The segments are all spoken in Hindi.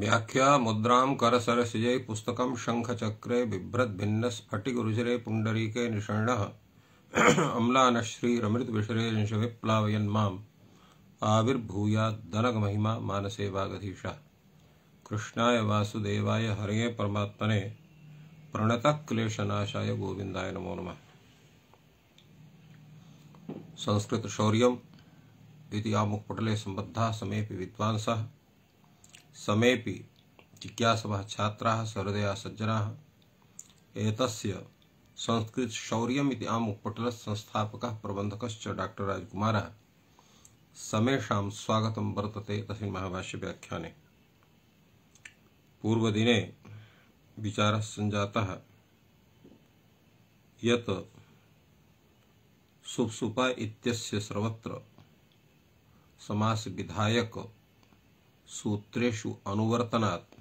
व्याख्या मुद्रां करसरसिजे पुस्तकं शङ्खचक्रे बिभ्रद्भिन्नस्फटिकरुचिरे पुण्डरीके निषण्णः अम्लानश्रीरमृतविषरे आविर्भूया दनक महिमा मानसे वागधीश कृष्णाय वासुदेवाय हरये परमात्मने प्रणतक्लेशनाशाय गोविंदाय नमो संस्कृत शौर्य इति पटले संबद्धा समेऽपि विद्वांसः समेऽपि जिज्ञासवः छात्र सहृदयाः सज्जना संस्कृत शौर्य आम उपटल संस्थापकः प्रबंधक डॉक्टर राजकुमारः समेषां स्वागत वर्तते तस्मिन् महाभाष्यव्याख्याने पूर्वदिने विचार सञ्जातः यत् इत्यस्य सर्वत्र समास विधायक सूत्रेषु अनुवर्तनात्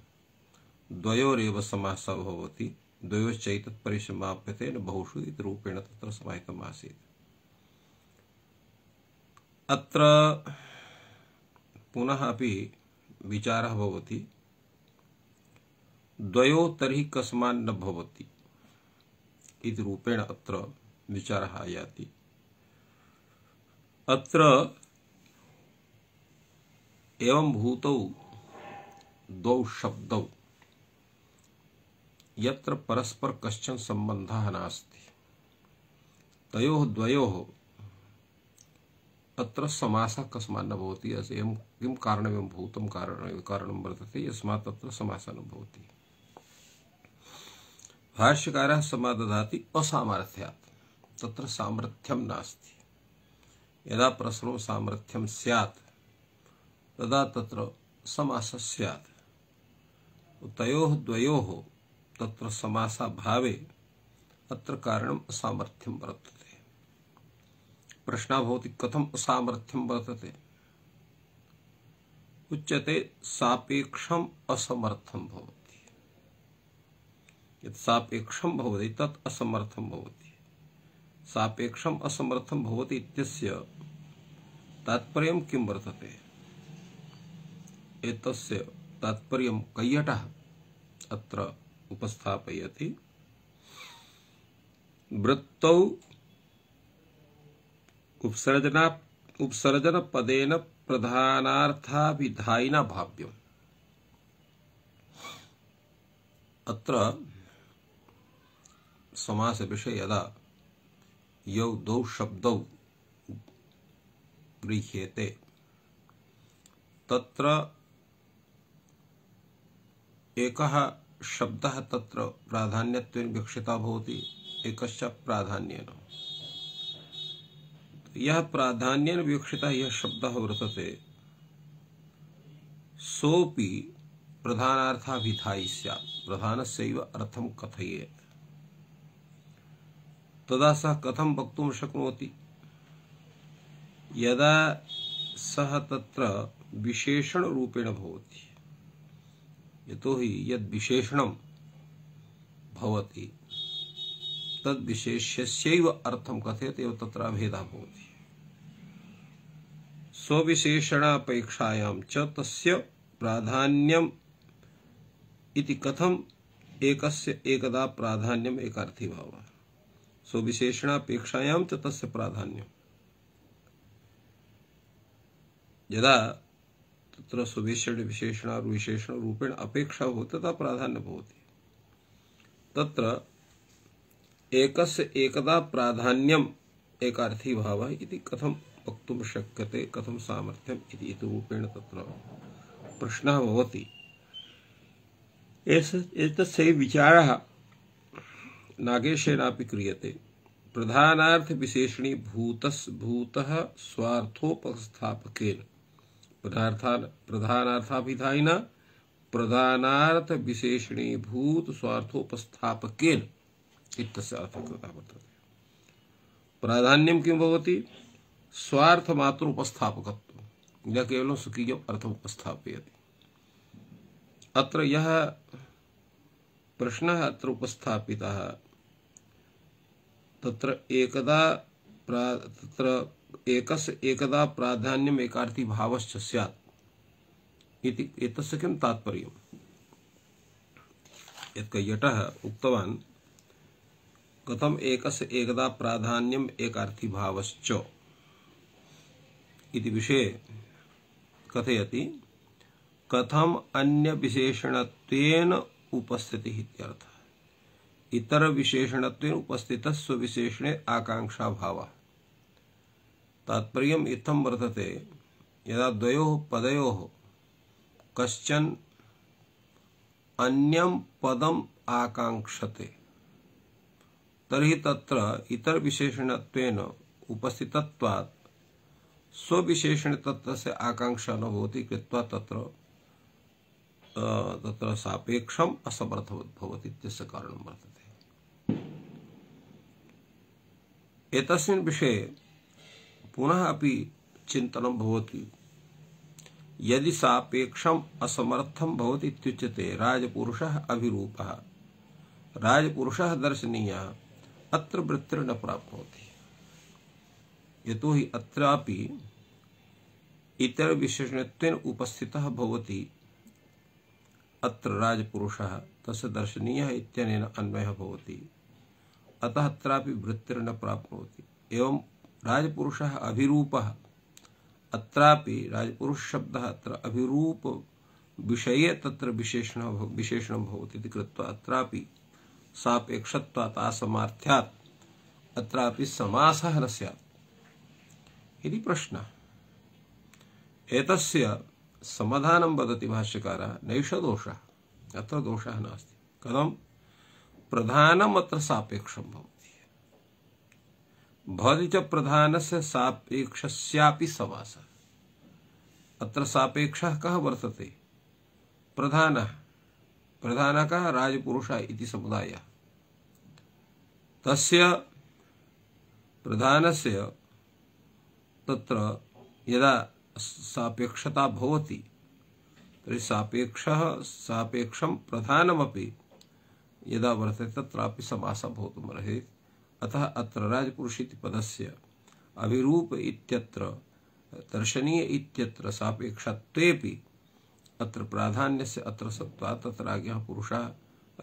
द्वयोरेव समासः भवति द्वयोश्चैतत् परिसमाप्यतेन बहुषु इति रूपेण तत्र समाहितम् आसीत् अत्र पुनः अपि विचारः भवति द्वयो तर्हि कस्मान् न भवति इति रूपेण अत्र विचारः आयाति अत्र एवं भूत द्वौ शब्द यत्र परस्पर कश्चन संबंध नास्ति तयो द्वयो अत्र समास कस्मा न भवति एवं किं कारणमेव भूतं कारण कारणं वर्तते यस्मात् तत्र समास न भवति भाष्यकारः समादधाति असामर्थ्यात् तत्र सामर्थ्यम नास्ति यदा प्रसरो सामर्थ्यम स्यात् तदा तत्र समासः स्यात् तो तयोः द्वयोः तत्र समासाभावे अत्र कारणम् असामर्थ्यं वर्तते प्रश्नः भवति कथम् असामर्थ्यं वर्तते उच्यते सापेक्षम् असमर्थं भवति यत् सापेक्षं भवति तत् असमर्थं भवति सापेक्षम् असमर्थं भवति इत्यस्य तात्पर्यं किं वर्तते एतस्य तात्पर्य कैयट अत्र उपस्थापयति वृत्तौ उपसर्जना उपसर्जन उपसर्जनपदेन प्रधानार्थाभिधायिना भाव्यम् अत्र समास विषय यदा यौ दौ शब्दौ गृह्येते तत्र एकः शब्दः तत्र प्राधान्यत्वेन विकसिता भवति एकश्च प्राधान्येन यः प्राधान्येन विवक्षितः यः शब्दः वर्तते सोऽपि प्रधानार्थाभिधायी स्यात् प्रधानस्यैव अर्थं कथयेत् तदा सः कथं वक्तुं शक्नोति यदा सः तत्र विशेषणरूपेण भवति यतो हि यद्विशेषणं भवति तद्विशेष्यस्यैव अर्थं कथयति एव तत्र अभेदः भवति स्वविशेषणापेक्षायां च तस्य प्राधान्यम् इति कथम एकस्य एकदा प्राधान्यम एकार्थी भाव सो च तस्य प्राधान्यम यदा तत्र विशेषण और विशेषण रूपेण अपेक्षा होत तथा प्राधान्य भवति तत्र एकस्य एकदा प्राधान्यम एकार्थी भाव इति कथम वक्तुं शक्यते कथम सामर्थ्यम इति इति रूपेण तत्र प्रश्न भवति एस एतस्यै विचारः नागेशेनापि क्रियते प्रधानार्थ विशेषणी भूतस भूतः स्वार्थोपस्थापकेन पदार्थान प्रधानार्थाभिधायिन प्रधानार्थ विशेषणी भूत स्वार्थोपस्थापकेन इत्यस्य अर्थकृता वर्तते प्राधान्यम किम भवति स्वार्थ मात्र उपस्थापकत्व न केवल स्वकीय अर्थ उपस्थापयति अत्र यह प्रश्नः अत्र उपस्थापितः तत्र एकदा तत्र एकस एकदा प्राधान्यम एकार्थी भाव स्यात् इति एतस्य किं तात्पर्यम् कथम एकस एकदा प्राधान्यम एकार्थी भाव इति विषये कथयति कथम अन्य विशेषण उपस्थिति इतर विशेषण उपस्थित विशेषणे आकांक्षा भावः तात्पर्य इतम वर्तते यदा द्वयोः पदयोः कश्चन अन्यम पदम आकांक्षते तरी तत्र इतर विशेषणत्वेन उपस्थितत्वात् स्वविशेषण से आकांक्षा न भवति कृत्वा तत्र तत्र सापेक्ष असमर्थ भवति कारण वर्त एक विषय पुनः अभी चिंतन होती यदि सापेक्ष असमर्थम भवति इत्युच्यते राजपुरुषः अभिरूपः राजपुरुषः दर्शनीयः अत्र वृत्तिर्न प्राप्नोति यतो ही अत्रापि इतर विशेषण उपस्थित होती अत्र राजपुरुष तस्य दर्शनीय इतन अन्वय होती अतः अत्रापि वृत्तिर्न होती एवं राजपुरुष अभिरूप अत्रापि राजपुरुष शब्द अत्र अभिरूप विषये तत्र विशेषण विशेषण विशेषणं भवति इति कृत्वा अत्रापि सापेक्षत्वात् आसमार्थ्यात् अत्रापि समासः न स्यात् इति प्रश्नः एतस्य समाधानं वदति भाष्यकारः नैष दोषः अत्र दोषः नास्ति कथं प्रधानम् अत्र सापेक्षं भवति भवति च से सापेक्षस्यापि सवासः अत्र सापेक्षः कः वर्तते प्रधानः प्रधानः कः राजपुरुषः इति समुदायः तस्य प्रधानस्य तत्र यदा सापेक्षता भवति तर्हि सापेक्षः सापेक्षं प्रधानमपि यदा वर्तते तत्रापि समासः भवितुमर्हति अतः अत्र राजपुरुषित पदस्य अविरूप इत्यत्र दर्शनीय इत्यत्र सापेक्षत्वेपि अत्र प्राधान्यस्य अत्र सत्त्वात् तत्र आज्ञः पुरुषः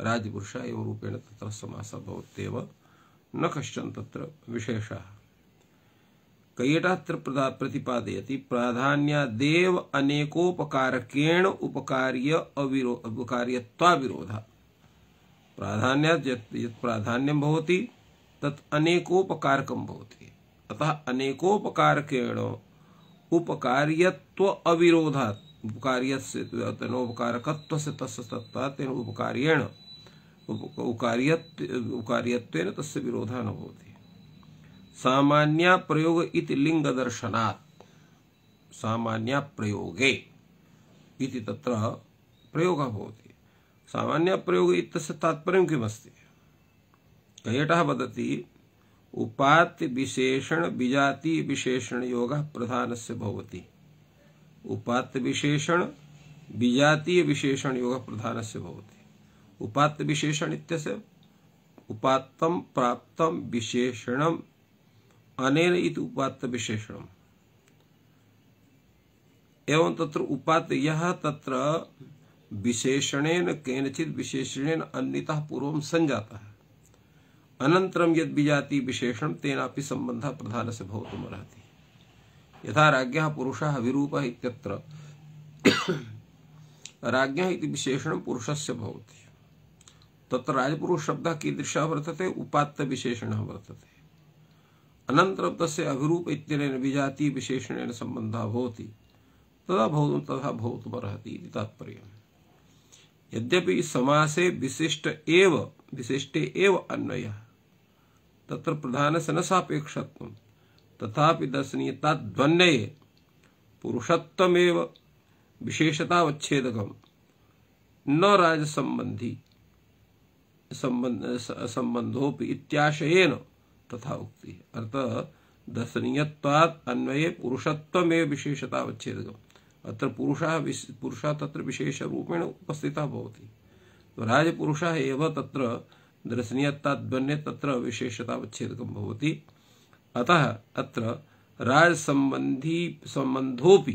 राजपुरुषः एव रूपेण तत्र समासः भवत्येव न कश्चन तत्र विशेषः कैयटात्र प्रतिपादयति प्राधान्यादेव अनेकोपकारकेण उपकार्य अविरो उपकार्यत्वाविरोधः प्राधान्यात् यत् यत् प्राधान्यं भवति तत् अनेकोपकारकम भवति अतः अनेकोपकारकेण उपकार्यत्व अविरोधात् उपकार्यस्य तनोपकारकत्व से तत्ता तेन उपकार्येण उपकार्य तस्य विरोधः न होती सामान्या प्रयोग इति लिंग दर्शनात् सामान्या प्रयोगे इति तत्र प्रयोग होती सामान्य प्रयोग इत तात्पर्य किमस्ती हेटः वदती उपात्य विशेषण विजाति विशेषण योग प्रधान से भवती उपात्य विशेषण विजातीय विशेषण योग प्रधान से भवती उपात्य विशेषण इत्यस्य उपातम प्राप्तम विशेषणम अनेन इत उपात्त विशेषणम एवं तत्र उपात यह तत्र विशेषणेन केनचित विशेषणेन अन्यतः पूर्व संजाता है अनंतरम यद बीजाति विशेषण तेनापि संबंध प्रधान से भवतुमर्हति यथा राज पुरुष विरूप इत्यत्र राज्ञ इति विशेषण पुरुषस्य भवति तत्र राजपुरुष शब्दः कीदृशः वर्तते उपात्त विशेषण वर्तते अनंतर तस्य अभिरूप इत्यनेन विजाति विशेषणेन सम्बन्धः भवति तदा भवतुं तथा भवितुमर्हति इति तात्पर्य यद्यपि समासे विशिष्ट एव विशिष्टे एव अन्वयः तत्र प्रधानस्य न सापेक्षत्वं तथापि दर्शनीयताद्वन्वये पुरुषत्वमेव विशेषतावच्छेदकं न राज संबंधी संबंधोपि इत्याशयेन तथा उक्ति अर्थ अतः दर्शनीयत्वात् अन्वये पुरुषत्वमेव विशेषतावच्छेदकम् अत्र पुरुषा पुरुषा तत्र विशेष विशेषरूपेण उपस्थितः भवति राजपुरुषः एव तत्र दर्शनीयताद्वन्य तत्र विशेषतावच्छेदकं भवति अतः अत्र राजसम्बन्धी सम्बन्धोऽपि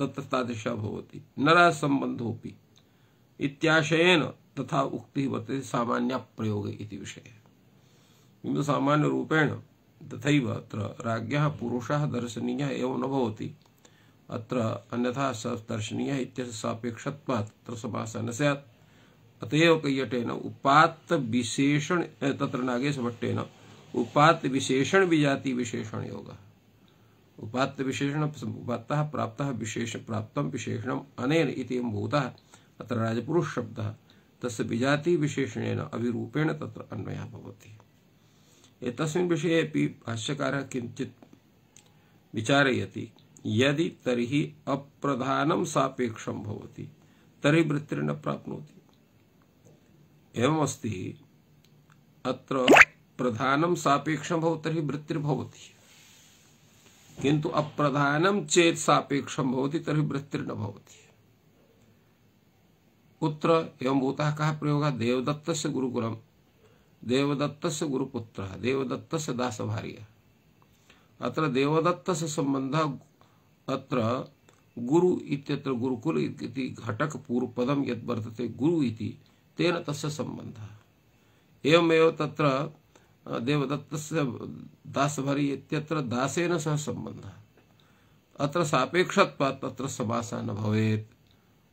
तत्र तादृशः भवति न राजसम्बन्धोऽपि इत्याशयेन तथा उक्तिः वर्तते सामान्यप्रयोग इति विषयः किन्तु सामान्यरूपेण तथैव अत्र राज्ञः पुरुषः दर्शनीयः एव न भवति अत्र अन्यथा स दर्शनीयः इत्यस्य सापेक्षत्वात् तत्र समासः न स्यात् अतएव कय्यटेन उपात विशेषण तत्र नागेश भट्टेन उपात विशेषण विजाति विशेषण योग उपात विशेषण उपात प्राप्त विशेष प्राप्त विशेषण अनेन भूत अत्र राजपुरुष शब्द तस्य विजाति विशेषण अभिरूपेण तत्र अन्वय भवति एतस्मिन् विषये अपि भाष्यकारः किञ्चित् विचारयति यदि तर्हि अप्रधानं सापेक्षं भवति तर्हि वृत्तिर्न प्राप्नोति एवमस्ति अत्र प्रधानम सापेक्ष भवति वृत्तिर्भवति किंतु अप्रधानं चेत सापेक्ष तरी वृत्तिर्न भवति पुत्र एवं भूता भूतः कः देवदत्त देवदत्तस्य गुरुकुलम देवदत्तस्य गुरुपुत्रः दास भार्य अत्र देवदत्तस्य संबंध अत्र गुरु इत्यत्र गुरुकुल पूर्व पदम यद वर्तते गुरु इति तेन तस्य संबंध एवमेव तत्र देवदत्तस्य दासभरी इत्यत्र दासेन सह संबंध अत्र सापेक्षत्वात् तत्र समासः न भवेत्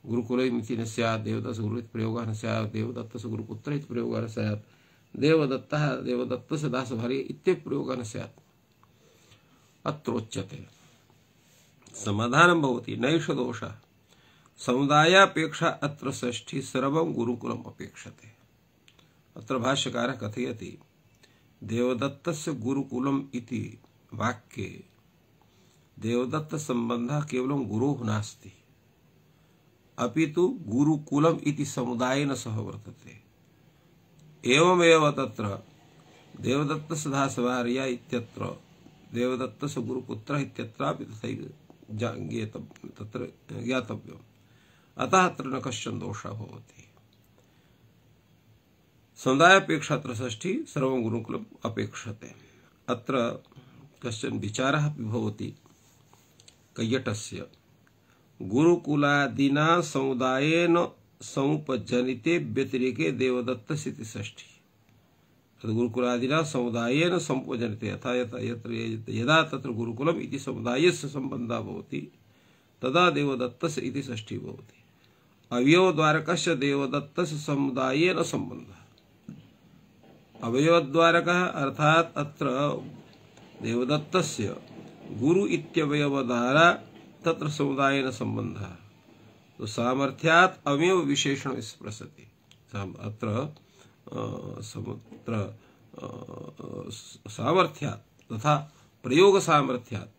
गुरुकुलमिति न स्यात् देवदत्त गुरु इति प्रयोगः न स्यात् देवदत्तस्य गुरुपुत्र इति प्रयोगः न स्यात् देवदत्तः देवदत्तस्य दासभरी इत्यपि प्रयोगः न स्यात् अत्रोच्यते समाधानं भवति नैष दोषः समुदायापेक्षा अत्र षष्ठी सर्वं गुरुकुलम् अपेक्षते अत्र भाष्यकारः कथयति देवदत्तस्य गुरुकुलम इति देवदत्त संबंध केवल गुरोः नास्ति अपि तु गुरुकुलम् इति समुदायेन सह वर्तते एवमेव तत्र देवदत्तस्य दासभार्या इत्यत्र देवदत्तस्य गुरुपुत्रः इत्यत्रापि तथैव ज्ञातं तत्र ज्ञातव्यम् अतः त्र न कश्चन दोष होती समुदाय अपेक्षा सर्व गुरुकुलम अपेक्षते अत्र कश्चन विचारः अपि भवति कैयटस्य गुरुकुलादिना समुदायेन समुपजनिते व्यतिरेके देवदत्त सिति षष्ठी गुरुकुलादिना समुदायेन समुपजनिते यथा यथा यत्र यदा तत्र गुरुकुलम् इति समुदायस्य सम्बन्धः भवति तदा देवदत्तस्य इति षष्ठी भवति अवयव द्वारक देवदत्त समुदाय न संबंध अवयव द्वारक अर्थात अत्र देवदत्तस्य गुरु इत्यवयव द्वारा तत्र समुदाय न संबंध तो सामर्थ्यात अवयव विशेषण स्प्रसति अत्र समुत्र सामर्थ्यात तथा प्रयोग सामर्थ्यात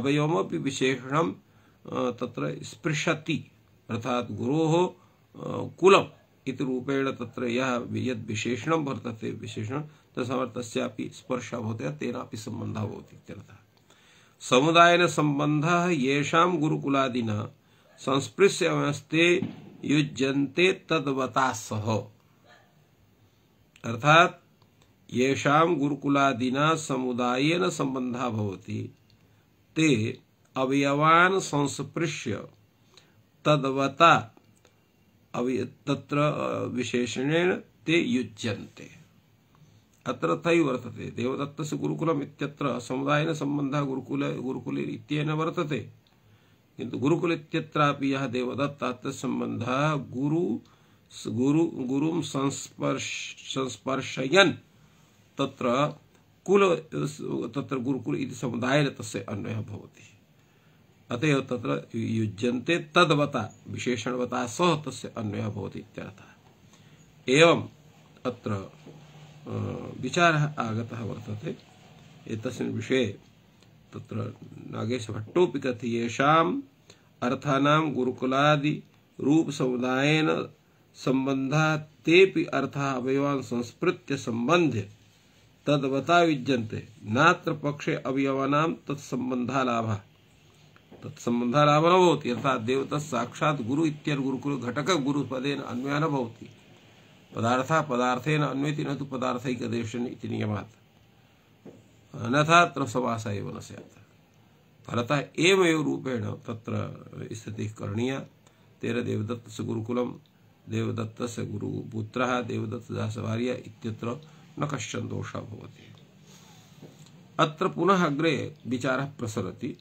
अवयव विशेषण तत्र स्पृशति अर्थात गुरो कुलम् इति रूपेण तत्र यः यद् विशेषण वर्तते विशेषणं तदर्थस्यापि स्पर्शः भवति तेनापि सम्बन्धः भवति इत्यर्थः समुदायेन सम्बन्धः येषां गुरुकुलादिना संस्पृश्य अवस्ते युज्यन्ते तद्वता सह अर्थात येषां गुरुकुलादिना समुदाय संबंध होती ते अवयवान संस्पृश्य तदवता तत्र विशेषणेन ते युज्यन्ते अत्र तथैव वर्तते देवदत्तस्य गुरुकुलम् इत्यत्र समुदायेन सम्बन्धः गुरुकुल गुरुकुले वर्तते किन्तु गुरुकुल इत्यत्रापि यः देवदत्तः तस्य सम्बन्धः गुरु गुरु संस्पर्श संस्पर्शयन् तत्र कुल तत्र गुरुकुल इति समुदायेन तस्य अन्वयः भवति अतएव तत्र युज्यन्ते तद्वता विशेषणवता सह तस्य अन्वयः भवति इत्यर्थः एवम् अत्र विचारः आगतः वर्तते एतस्मिन् विषये तत्र नागेशभट्टोऽपि कथ येषाम् अर्थानां गुरुकुलादिरूपसमुदायेन सम्बन्धः तेऽपि अर्थाः अवयवान् संस्मृत्य सम्बन्ध्य तद्वता युज्यन्ते नात्र पक्षे अवयवानां तत्सम्बन्धालाभः तत्सबंध लाभ न होती अर्थात देवता साक्षात गुरु इत्यन गुरुकुल घटक गुरु पदेन अन्वय न होती पदार्थ पदार्थेन अन्वयति न तो पदार्थक देशन इति नियमात अन्यथा त्र समास एव न स्यात् भरतः एवमेव रूपेण तत्र स्थितिः करणीया तेन देवदत्तस्य गुरुकुलं देवदत्तस्य गुरुपुत्रः देवदत्तदासवार्य इत्यत्र न कश्चन दोषः भवति अत्र पुनः अग्रे विचार प्रसरति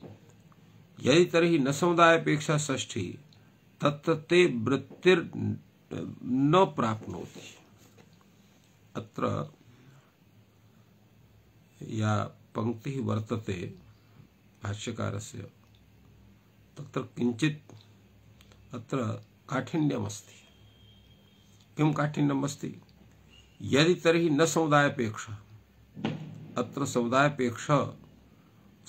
यदि तरी न समुदायपेक्षा ष्ठी तत्ते वृत्तिर न प्राप्नोति अत्र या पंक्ति वर्तते भाष्यकारस्य तत्र किञ्चित् अत्र काठिन्यमस्ति किं काठिन्यमस्ति यदि तरी न समुदायपेक्षा अत्र समुदायपेक्षा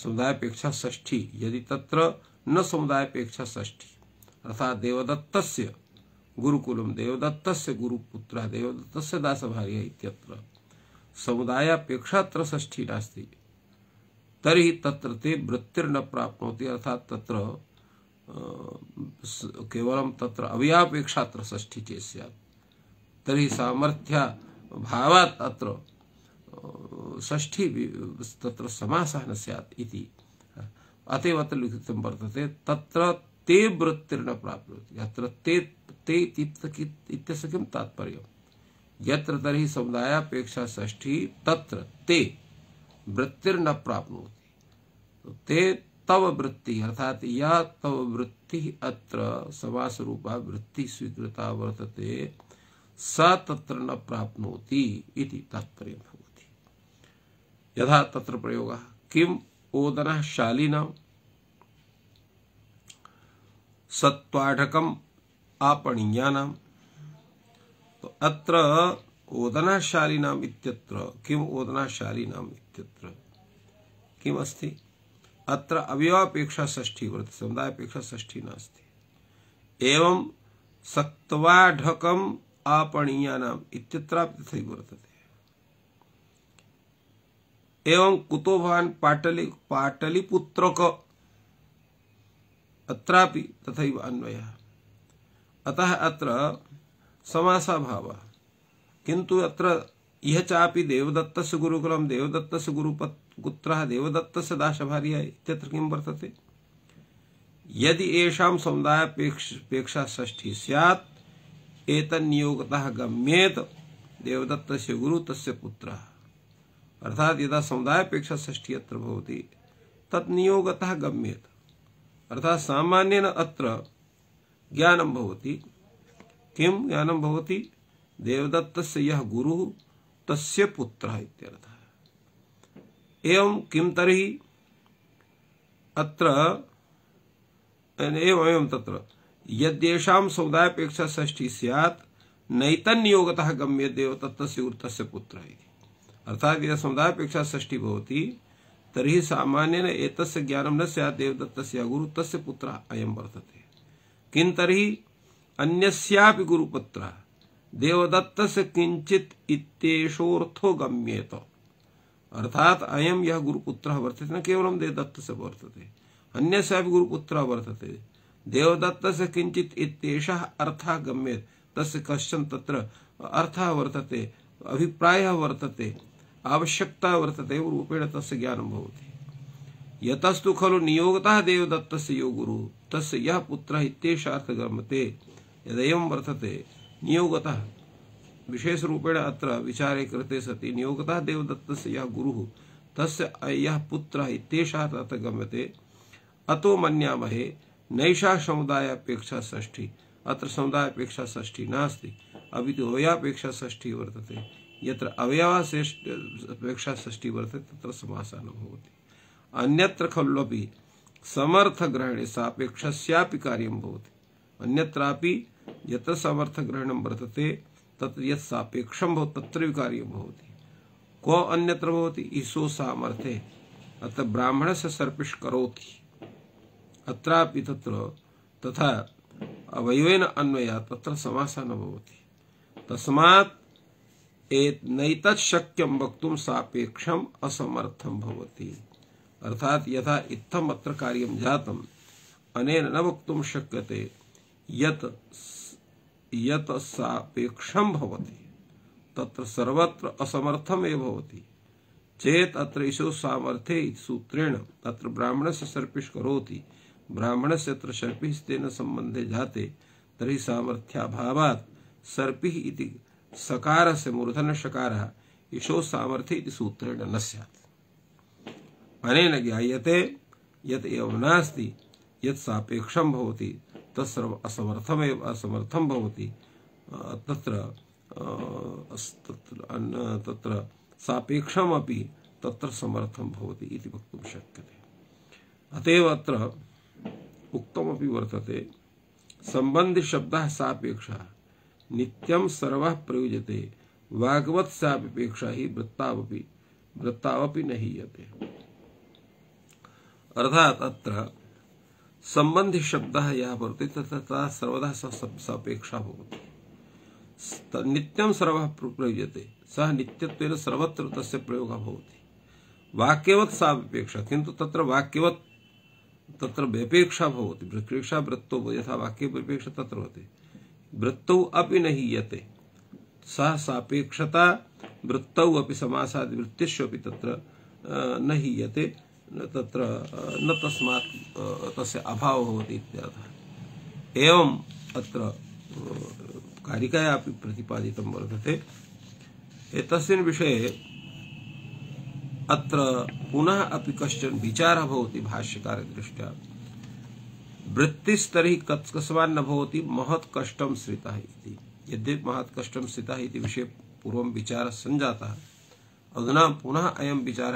समुदाय अपेक्षा ष्ठी यदि तत्र न समुदाय अपेक्षा ष्ठी अर्थात देवदत्त गुरुकुलम देवदत्त गुरुपुत्र देवदत्त दास भार्य समुदाय अपेक्षा अत्र ष्ठी नास्ती तरी तत्र ते वृत्तिर्न प्राप्नोति अर्थात तत्र केवल तत्र अव्यापेक्षात्र षष्ठी चेत् स्यात् सामर्थ्या भावात अत्र षष्ठी तत्र समासः न स्यात् इति अत एव अत्र लिखितं वर्तते तत्र ते वृत्तिर्न प्राप्नोति अत्र ते ते इत्यस्य किं तात्पर्यम् यत्र तर्हि समुदायापेक्षा षष्ठी तत्र ते वृत्तिर्न प्राप्नोति तो ते तव वृत्ति अर्थात् या तव वृत्तिः अत्र समासरूपा रूपा वृत्ति स्वीकृता वर्तते सा तत्र न प्राप्नोति इति तात्पर्यम् यथा तत्र प्रयोग किम ओदन शालीन सत्वाढकम आपणीयानां तो अत्र ओदनाशालिनाम इत्यत्र किम ओदनाशालिनाम इत्यत्र किम अस्ति अत्र अवयवापेक्षा षष्ठी समुदाय अपेक्षा षष्ठी नास्ति एवं सक्तवाढकम आपणीयानाम इत्यत्रापि तथा वर्तते एवं कुतोभान पाटली पाटलिपुत्र अत्रापि तथैव अन्वयः अतः अत्र समासा भाव किंतु अत्र यह चापि देवदत्त देवदत्तस्य गुरुकुलं देवदत्तस्य देवदत्त देवदत्तस्य दासभार्या इत्यत्र किं वर्तते यदि येषां समुदायापेक्षा षष्ठी स्यात् एतन्नियोगतः गम्येत देवदत्तस्य गुरु तस्य पुत्रः अर्थात यदा समुदाय अपेक्षा ष्ठी अत्र होती तत् नियोगतः गम्येत अर्थात सामान्य अत्र ज्ञानं भवति किं ज्ञानं भवति देवदत्तस्य यः गुरुः तस्य पुत्रः इत्यर्थः एवं किम तर्हि अत्र एवमेवं तत्र यद्येषां समुदायपेक्षा षष्ठी स्यात् नैतन्योगतः गम्यते देवदत्तस्य वृत्तस्य पुत्रः इति अर्थात यह समुदायपेक्षा षष्ठी भवती तरी सामान्य एत ज्ञान न सैदत्त गुरु तस्य पुत्र अयम वर्तते किन तरी अन्यस्यापि गुरुपुत्र देवदत्त किंचित इतेशोर्थो गम्येत अर्थात अयम यह गुरुपुत्र वर्तते न केवल देवदत्त से वर्तते अन्य गुरुपुत्र वर्तते देवदत्तस्य किंचित इत्येषः अर्थः गम्येत तस्य कश्चन तत्र अर्थः वर्तते अभिप्रायः वर्तते आवश्यकता वर्तते रूपेण तस्य ज्ञानं भवति यतस्तु खलु नियोगतः देवदत्तस्य यो गुरु तस्य यः पुत्रः इत्येषार्थगम्यते यदयं वर्तते नियोगतः विशेषरूपेण अत्र विचारे कृते सति नियोगतः देवदत्तस्य यः गुरुः तस्य यः पुत्रः इत्येषार्थगम्यते अतो मन्यामहे नैषा समुदायापेक्षा षष्ठी अत्र समुदायापेक्षा षष्ठी नास्ति अपि तु होयापेक्षा षष्ठी वर्तते यत्र अवयवश्रेष्ठ अपेक्षा षष्ठी वर्तते तत्र समासानं भवति अन्यत्र समर्थ समर्थग्रहणे सापेक्षस्यापि कार्यं भवति अन्यत्रापि यत्र समर्थ समर्थग्रहणं वर्तते तत्र यत् सापेक्षं भवति तत्रैव कार्यं भवति को अन्यत्र भवति ईशो सामर्थ्ये अत्र ब्राह्मणस्य सर्पिष करोति अत्रापि तत्र तथा अवयवेन अन्वया तत्र समासः न भवति तस्मात् नैत शक्यम वक्त सापेक्षम असमर्थम भवति अर्थात यथा इत्थम अत्र कार्य जातम अनेन न वक्तुम शक्यते यत यत सापेक्षम भवति तत्र सर्वत्र असमर्थम एव भवति चेत अत्र इसो सामर्थ्य सूत्रेण अत्र ब्राह्मण ब्राह्मणस्य सर्पिष करोति से अत्र सर्पिस्तेन संबंधे जाते तर्हि सामर्थ्याभावात् सर्पिः इति सकार से मूर्धन शकार यशो सामर्थ्य सूत्रेण न सैत् अनेन ज्ञायते यत एवं नास्ति यत सापेक्षम भवति तस्र असमर्थम भवति तत्र तत्र तत्र सापेक्षम समर्थम भवति इति वक्तुं शक्यते अतएव अत्र उक्तमपि वर्तते सम्बन्धिशब्दः सापेक्षः नित्यम सर्व प्रयुजते भागवत सापेक्षा ही वृत्तावपी वृत्तावपी नहीं हीयते अर्थात अत्र संबंध शब्द यहाँ भवति तथा सर्वदा सापेक्षा भवति नित्यम सर्व प्रयुजते सह नित्यत्वेन सर्वत्र तस्य प्रयोग भवति वाक्यवत सापेक्षा किंतु तत्र वाक्यवत तत्र व्यपेक्षा होती वृक्षा वृत्तो यथा वाक्य व्यपेक्षा तत्र होती वृत्तौ अपि नहीयते सह सापेक्षता वृत्तौ अपि समासाद वृत्तिषु अपि तत्र न तत्र न तस्मात् तस्य अभावः भवति इत्यर्थः एवम् अत्र कारिकाया अपि प्रतिपादितं वर्तते एतस्मिन् विषये अत्र पुनः अपि कश्चन विचारः भवति भाष्यकारदृष्ट्या वृत्ति वृत्तिस्तरी कत्कसवा न भवती महत कष्टम श्रिता यद्य महत कष्टम श्रिता विषय पूर्व विचार संजाता अधुना पुनः अयम विचार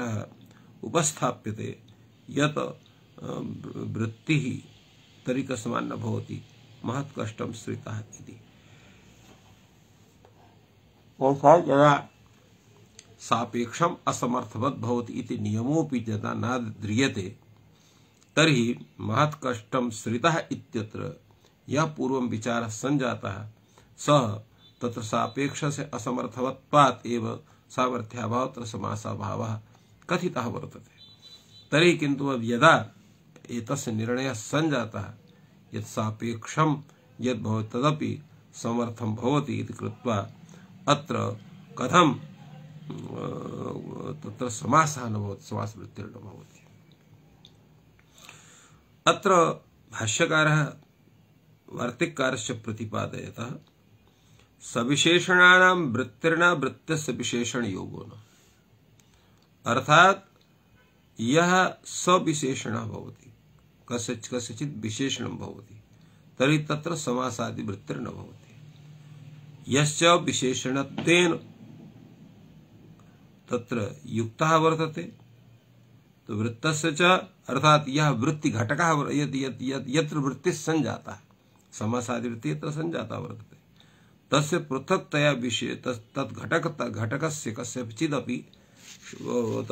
उपस्थाप्यते यत वृत्ति ही तरी कस्मा न भवती महत कष्टम श्रिता ऐसा यदा सापेक्षम असमर्थवत भवती इति नियमोपि यदा न ध्रियते तरी महत्कष्ट श्रिता इत्यत्र यह पूर्व विचार संजाता है सह तत्र सापेक्ष से असमर्थवत्वात एव सामर्थ्याभाव त्र समासाभाव कथिता वर्तते तरी किंतु अब यदा एक निर्णय संजाता यद सापेक्षम यद तदपि समर्थम भवति इति कृत्वा अत्र कथम तत्र समासः न भवति समासवृत्तिर्न भवति अत्र भाष्यकारः वार्तिककारस्य प्रतिपादयतः सविशेषणानां वृत्तिर्णा वृत्तस्य विशेषण योगो न अर्थात यह सविशेषण होती कस्य कस्यचित् विशेषणं भवति तर्हि तत्र समासादि वृत्तिर्न भवति यश्च विशेषणत्वेन तत्र युक्तः वर्तते तो वृत्त अर्थात यह वृत्ति घटक यत्र वृत्ति संजाता है समास आदि वृत्ति यत्र सन जाता वर्तते तस्य तया विषय तत्घटक घटक से कस्यचिदपि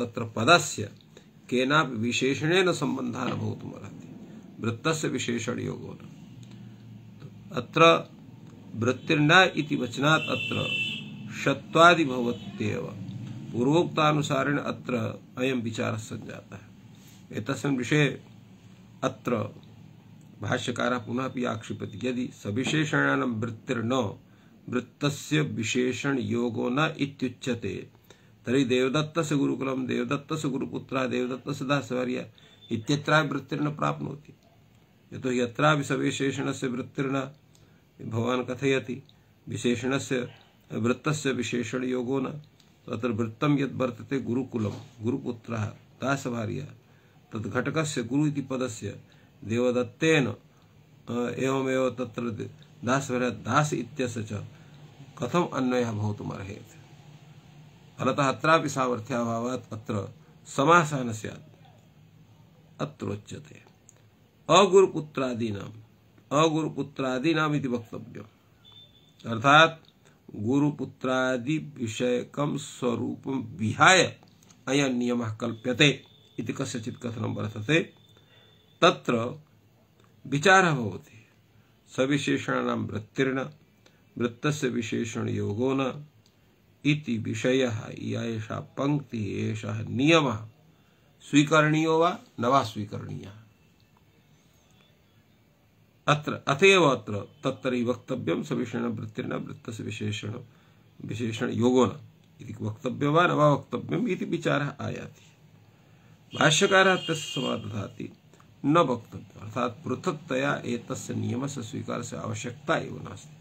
तत्र पदस्य केनापि विशेषणेन संबंधः न भवितुमर्हति वृत्तस्य विशेषणयोगो न अत्र वृत्तिर्न इति वचनात् अत्र षत्वादि भवत्येव पूर्वोक्तानुसारेण अत्र अयम विचार संजाता है एतस्मिन् विषये अत्र भाष्यकार पुनः आक्षिपति यदि सविशेषणान वृत्तिर्न वृत्तस्य विशेषण योगो न इत्युच्यते तर्हि देवदत्तस्य गुरुकुलं देवदत्तस्य गुरुपुत्रः देवदत्तस्य दासवर्य इत्यत्राय वृत्तिर्न प्राप्नोति यतो हि अत्रापि सविशेषणस्य वृत्तिर्न भवान् कथयति विशेषणस्य वृत्तस्य विशेषणयोगो न तत्र वृत्तम यद वर्तते गुरुकुलम गुरुपुत्र दासभार्य तद्घटक से गुरु पद से देवदत्न एवमेव तत्र दासभर दास इत्यस्य च कथम अन्वय भवितुम् अर्हेत् फलतः अत्रापि सामर्थ्याभावात् अत्र समासः न स्यात् अत्रोच्यते अगुरुपुत्रादीनाम् अगुरुपुत्रादीनाम् इति वक्तव्यम् अर्थात् गुरुपुत्रादि विषयक स्वरूप विहाय अयम नियम कल्प्यते कसचि कथन वर्त वर्तते तत्र विचारः भवति सविशेषाणां वृत्तिर्न विशेषण योगो न इति विषयः या एषा वा न वा अत्र अतएव अत्र तत्तरी वक्तव्यम सविषेण वृत्तिर्न वृत्त विशेषण विशेषण योगो न वक्तव्य व न वा वक्तव्यम विचार आयाति भाष्यकार तस्य समाधाति न वक्तव्य अर्थात पृथक्तया नियम से स्वीकार से आवश्यकता एवं नास्ति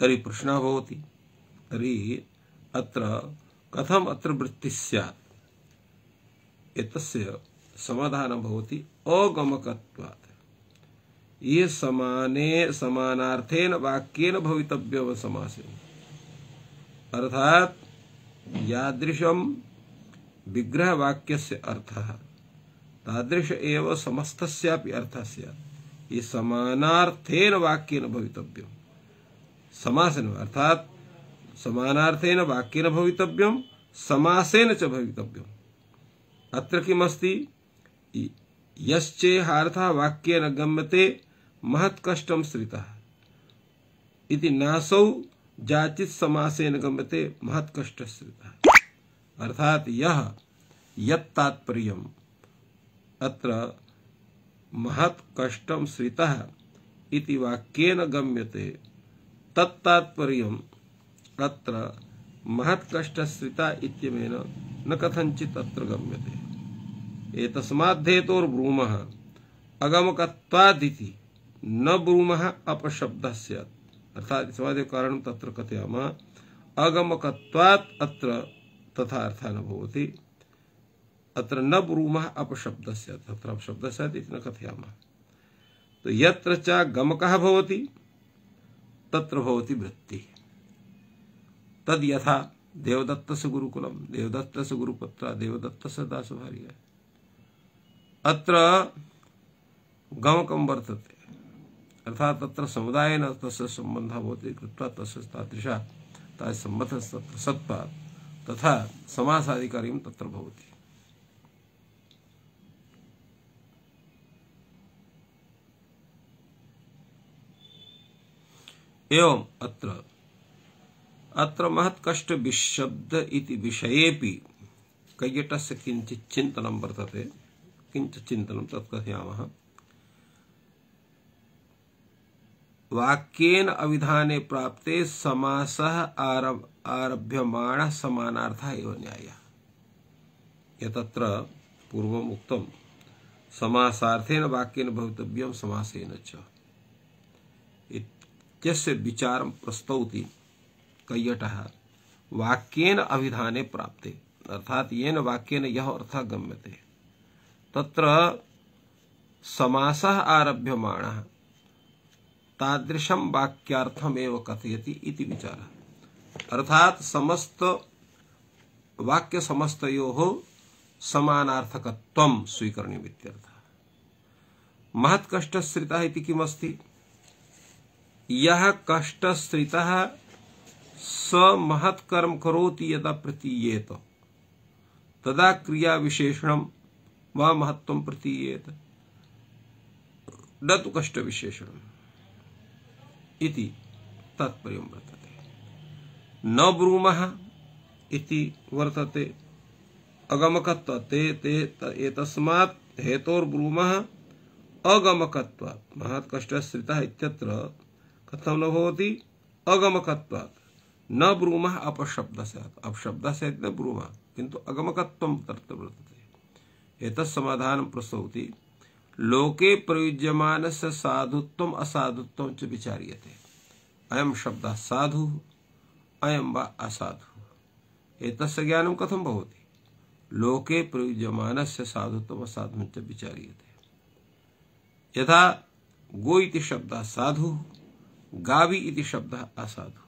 तरी प्रश्न होती तरी अत्र कथम अत्र वृत्ति स्यात् समाधान होती अगमकवाद ये समाने समानार्थेन वाक्यन भवितव्य व समासे अर्थात यादृशम विग्रह वाक्य से अर्थ तादृश एव समस्त अर्थ ये समानार्थेन वाक्यन भवितव्य समासेन अर्थात समानार्थेन वाक्यन भवितव्यम समासेन च भवितव्यम अत्र किमस्ति यश्चे वाक्य न गम्यते महत्कष्टम श्रिता इति नासौ जाति समासेन गम्यते महत्कष्ट श्रिता अर्थात यह यत्तात्पर्य अत्र महत्कष्टम श्रिता इति वाक्येन गम्यते तत्तात्पर्यम अत्र श्रिता इत्यमेन न कथञ्चित् अत्र गम्यते एतस्माद्धेतोर्ब्रूमः अगमकत्वादिति न ब्रूम अपशब्द अर्थात इसवाद कारण तत्र कथयाम अगमकत्वात् अत्र तथा अर्थ न भवति अत्र न ब्रूम अपशब्द तत्र अपशब्द इति न कथयाम तो यत्र च गमकः भवति तत्र भवति वृत्ति तद यथा देवदत्त से गुरुकुलम देवदत्त से गुरुपत्र देवदत्त से दास भार्य अत्र गमकम वर्तते यथा तत्र समुदायेन तस्य संबंध होती कृत्वा तस्य तादृशः तादृशसम्बन्धः संबंध सत्ता तथा समास समासादिकार्यं तत्र भवति एवं अत्र अत्र कष्ट विशब्द इति विषयेपि कैयटस्य किञ्चित् चिन्तनं वर्तते किञ्चित् चिन्तनं तत् कथयामः वाक्यन अविधाने प्राप्ते समास आरभ आरभ्यमाण समानार्थ न्याय यतत्र पूर्वम उक्त समासार्थेन वाक्यन भवितव्यम सामसन चे विचार प्रस्तौति कैयट वाक्यन अभिधाने प्राप्ते अर्थात येन वाक्यन यह अर्थ गम्यते तत्र समासः आरभ्यमाणः तादृशम वाक्यार्थमेव कथयति इति विचार अर्थात समस्त वाक्य समस्त यो हो स्वीकरणीय समानार्थकत्वं स्वीकरणीयम् कष्ट श्रिता इति यह कष्ट श्रिता स कर्म करोति यदा प्रतीयेत तदा क्रिया विशेषण व महत्व प्रतीयेत न तो कष्ट विशेषण इति वर्त वर्तते न ब्रूम इति वर्तते अगमकत्व ते ते एतस्मात् हेतोर्ब्रूमः अगमकत्वात् महत् इत्यत्र न भवति अगमकत्वात् न अपशब्द स्यात् अपशब्दः स्यात् न ब्रूमः किन्तु अगमकत्वं वर्तते लोके प्रयुज्यमान से साधुत्व असाधुत्व च थे अयम शब्द साधु अयम व असाधु एतस्य ज्ञानम कथम बहुत लोके प्रयुज्यमान से साधुत्व असाधु च थे यथा गो इति शब्द साधु गावी इति शब्द असाधु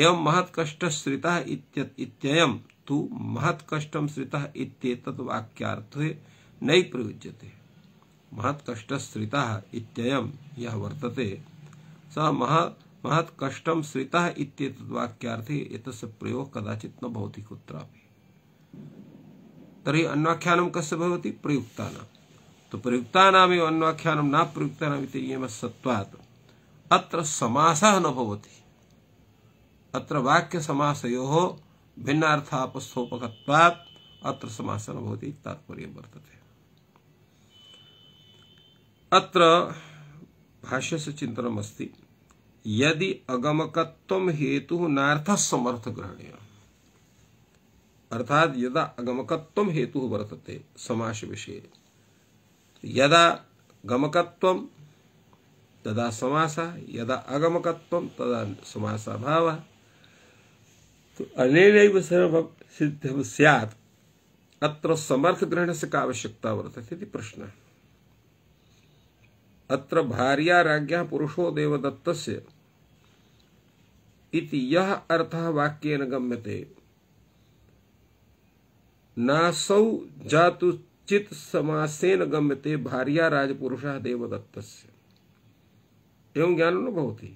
एवं कष्ट श्रिता इत्ययम तु महत्कष्टम श्रिता इत्येतत् नहीं प्रयुज्यते महत्कष्ट्रिता इत्ययम यह वर्तते स महा महत्कष्टम श्रिता वाक्यार्थे एतस्य प्रयोग कदाचित् न भवति कुत्रापि तरी अन्वाख्यानं कस भवति प्रयुक्तानां तो प्रयुक्तानामेव अन्वाख्यानं न प्रयुक्तानाम् इति नियमसत्त्वात् अत्र समासः न भवति अत्र वाक्यसमासयोः भिन्नार्थापस्थोपकत्वात् अत्र समासः न भवति तात्पर्यं वर्तते अत्र भाष्य से चिंतनम यदि अगमकत्व हेतु नार्थ समर्थ ग्रहणीय अर्थात यदा अगमकत्व हेतु वर्तते समास विषय यदा गमकत्व तदा समासा यदा अगमकत्व तदा समासा भाव तो अनेन सर्व सिद्धम स्यात् अत्र समर्थ ग्रहण से का आवश्यकता वर्त प्रश्न है अत्र भार्या पुरुषो देवदत्तस्य इति यह अर्थः वाक्येन गम्यते नासौ जातु चित समासेन गम्यते भार्या राजपुरुषः देवदत्तस्य एवं ज्ञान न भवति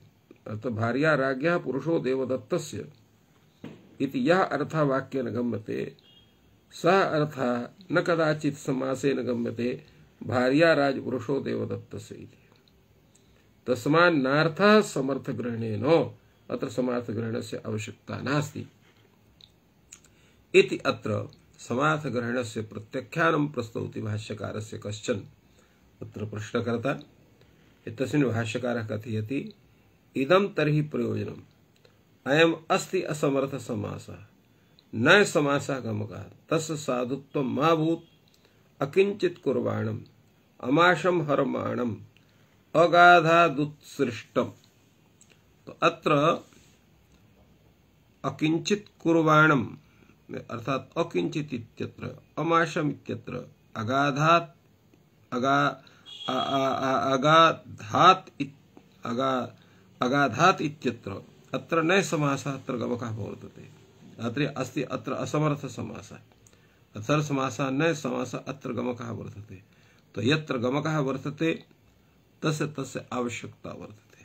अतः भार्या राज्ञः पुरुषो देवदत्तस्य इति यः अर्थः वाक्येन गम्यते सः अर्थः न कदाचित समासेन गम्यते भार्या राजपुरुषो देवदत्त से तस्मा नार्थ समर्थ ग्रहण नो अत्र समर्थ ग्रहण से आवश्यकता नास्ती इति अत्र समर्थ ग्रहण से प्रत्याख्यान प्रस्तौति भाष्यकार से कशन अत्र प्रश्नकर्ता तस्मिन् भाष्यकार कथयति इदम तर्हि प्रयोजन अयम अस्ति असमर्थ समासः न समासः गमक तस्य साधुत्व मा भूत् अकिञ्चित् अमाशम हरमाणम अगाधादुत्सृष्टम तो अत्र अकिंचित कुर्वाणम अर्थात अकिंचित इत्यत्र अमाशम इत्यत्र अगाधात अगा अगाधात अगा अगाधात इत्यत्र अत्र न समास अत्र गमकः प्रवर्तते अत्र अस्ति अत्र असमर्थ समास अथर् समास न समास अत्र गमक वर्तते तो यत्र गमक वर्तते तस्य तस्य आवश्यकता वर्तते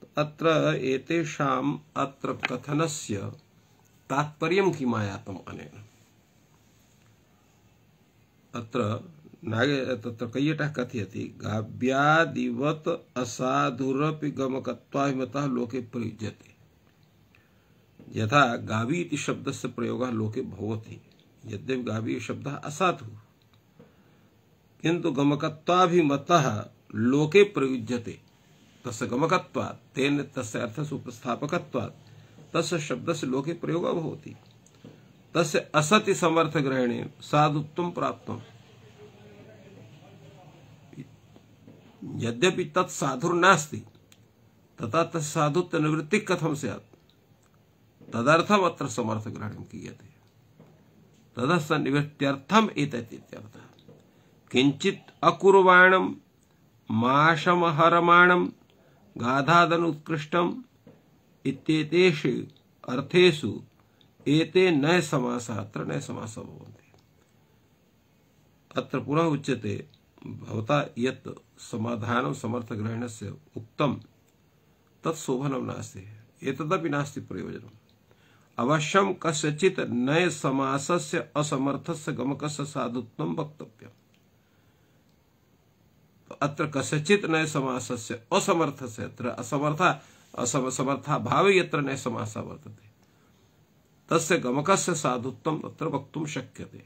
तो अत्र एतेषाम अत्र कथनस्य की मायातम अनेन अत्र नागे तत्र कैयट कथयति गाव्यादिवत असाधुरपि गमकत्वाभिमतः लोके प्रयुज्यते यथा गावी इति शब्दस्य प्रयोगः लोके भवति यद्यपि गावी शब्दः असाधु किंतु गमकत्वाभिमत लोके प्रयुज्यते तस्य गमकत्वात् तेन तस्य अर्थस्य उपस्थापकत्वात् तस्य शब्दस्य लोके प्रयोग होती तस्य असति समर्थग्रहणे साधुत्वं प्राप्तम् यद्यपि तत् साधुर्नास्ति तथा तस्य साधुत्व निवृत्ति कथम से तदर्थम अत्र समर्थ समर्थग्रहणं क्रियते तदस्स निवृत्त्यर्थम एतत् इत्यर्थः किंचित अकुर्वाणम माशमहरमाणम गाधादनुत्कृष्टम इत्येतेषु अर्थेषु एते न समासा अत्र न समासः भवन्ति अत्र पुनः उच्यते भवता यत् समाधानं समर्थग्रहणस्य उक्तं तत् शोभनं नास्ति एतदपि नास्ति प्रयोजनम् अवश्यं कस्यचित् नयसमासस्य असमर्थस्य गमकस्य साधुत्वं वक्तव्यम् अत्र कस्यचित् न असमर्थ से अत्र असमर्था असमर्था भाव भावे यत्र न समास वर्तते तस्य गमकस्य साधुत्वं तत्र वक्तुं शक्यते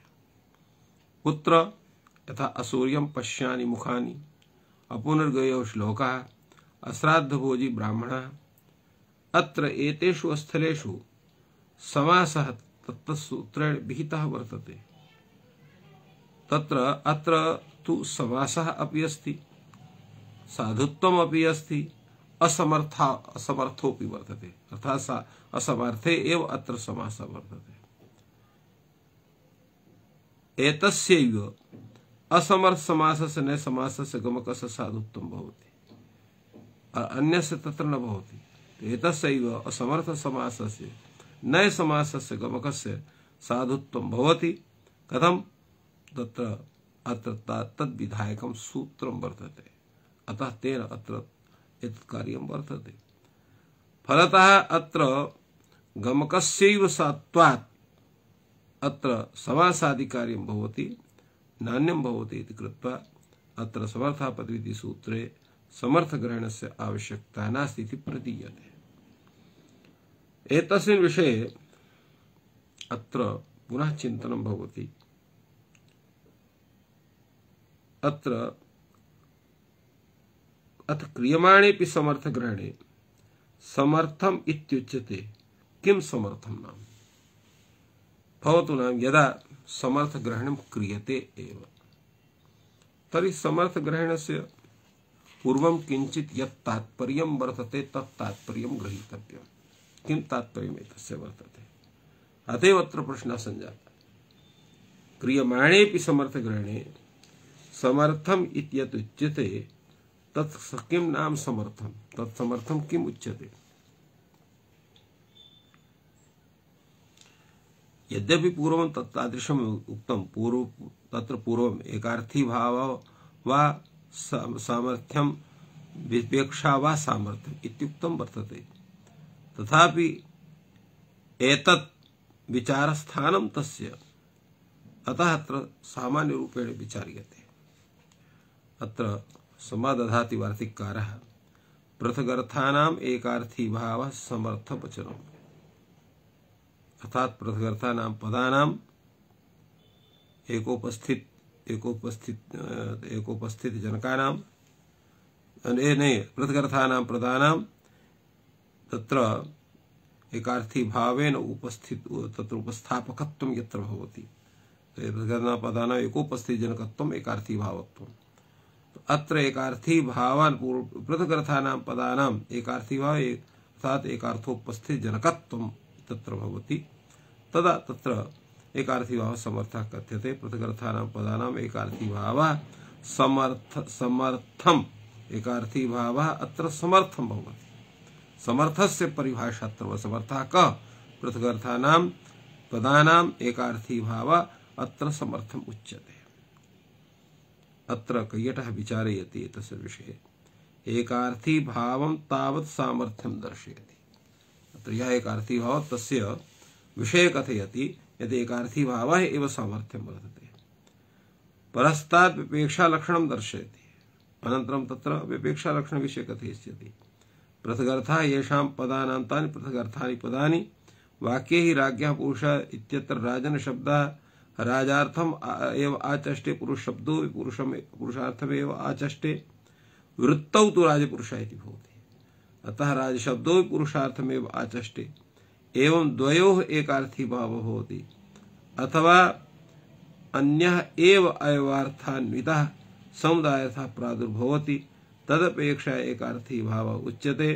कुत्र यथा असूर्यं पश्यानि मुखानि अपुनर्गयो श्लोकः भोजी ब्राह्मणः अत्र एतेषु स्थलेषु समासः तत्तत्सूत्रेण विहितः वर्तते तत्र अत्र तो सवास तु समासः अपि अस्ति साधुत्वमपि अस्ति असमर्था असमर्थोपि वर्तते अर्थात असमर्थे एव अत्र समासः वर्तते एतस्यैव असमर्थ समास से न समास से गमक समासस्य गमकस्य साधुत्वं अन्य से तत्र न बहुत एत असमर्थ समास से न समास से गमक से साधुत्तम बहुत कथम तत्र अत्र सूत्र सूत्रं वर्तते अतः तेन अत्र कार्य कार्यं वर्तते फलतः अत्र गमकस्यैव सात्वात् अत्र समासादिकार्यं भवति नान्यं भवति इति कृत्वा अत्र सूत्रे समर्थग्रहणस्य आवश्यकता नास्ति इति प्रतीयते एतस्मिन् विषये अत्र पुनः चिन्तनं भवति अत्र अथ क्रियमाणेपि समर्थग्रहणे समर्थम इत्युच्यते किम समर्थम नाम भवतु नाम यदा समर्थग्रहणं क्रियते एव तर्हि समर्थग्रहणस्य पूर्वं किञ्चित् यत् तात्पर्यं वर्तते तत् तात्पर्यं गृहीतव्यं किं वर्तते अतएव अत्र प्रश्नः सञ्जातः क्रियमाणेऽपि समर्थग्रहणे समर्थम इत्यत तत् तत्सकिम नाम समर्थम तत् समर्थम किम उच्यते यद्यपि पूर्व तत्तादृशम उक्तम पूर्व तत्र पूर्व एकार्थी भाव वा सामर्थ्यम विपेक्षा वा सामर्थ्यम इत्युक्तम वर्तते तथापि एतत् विचारस्थानम तस्य अतः अत्र सामान्य रूपेण विचार्यते अत्र समादधाति वार्तिककारः पृथगर्थानाम एकार्थी भाव समर्थ समर्थवचनम अर्थात पृथगर्थानाम पदानाम एकोपस्थित एकोपस्थित एकोपस्थित जनकानाम नहीं पृथगर्थानाम प्रदानाम तत्र एकार्थी भावेन उपस्थित तत्र उपस्थापकत्वम यत्र भवति तो पदानाम एकोपस्थित जनकत्वम एकार्थी भावत्वम अत्र एकार्थी भावान पृथक पृथगर्थानां पदानां एकार्थी भाव अर्थात एकार्थोपस्थित जनकत्व तत्र भवती तदा तत्र एकार्थी भाव समर्थ कथ्य समर्थः कथ्यते पृथगर्थानां पदानां एकार्थी भाव समर्थ समर्थम एकार्थी भाव अत्र समर्थम भवती समर्थ से परिभाषा अत्र समर्थः कः पृथगर्थानां पदानां एकार्थी भाव अत्र समर्थम उच्यते अत्र कैयटः विचारयति एतस्य विषये एकार्थी भावं तावत् सामर्थ्यं दर्शयति अत्र यः एकार्थी भावः तस्य विषये कथयति यद् एकार्थी एव सामर्थ्यं वर्तते परस्तात् विपेक्षालक्षणं दर्शयति अनन्तरं तत्र विपेक्षालक्षणविषये कथयिष्यति पृथगर्थाः येषां पदानां तानि पृथगर्थानि पदानि वाक्ये हि राज्ञः पुरुषः इत्यत्र राजनशब्दः राजार्थम एवं आचष्टे पुरुष शब्दो पुरुषम पुरुषार्थम एवं आचष्टे वृत्त तो राजपुरुषः इति भवति अतः राजशब्दो एवं आचष्टे एवं द्वयोः एकार्थी भाव होती अथवा अन्यः एव समुदाय था प्रादुर्भवती तदपेक्षा एक अर्थी भाव उच्यते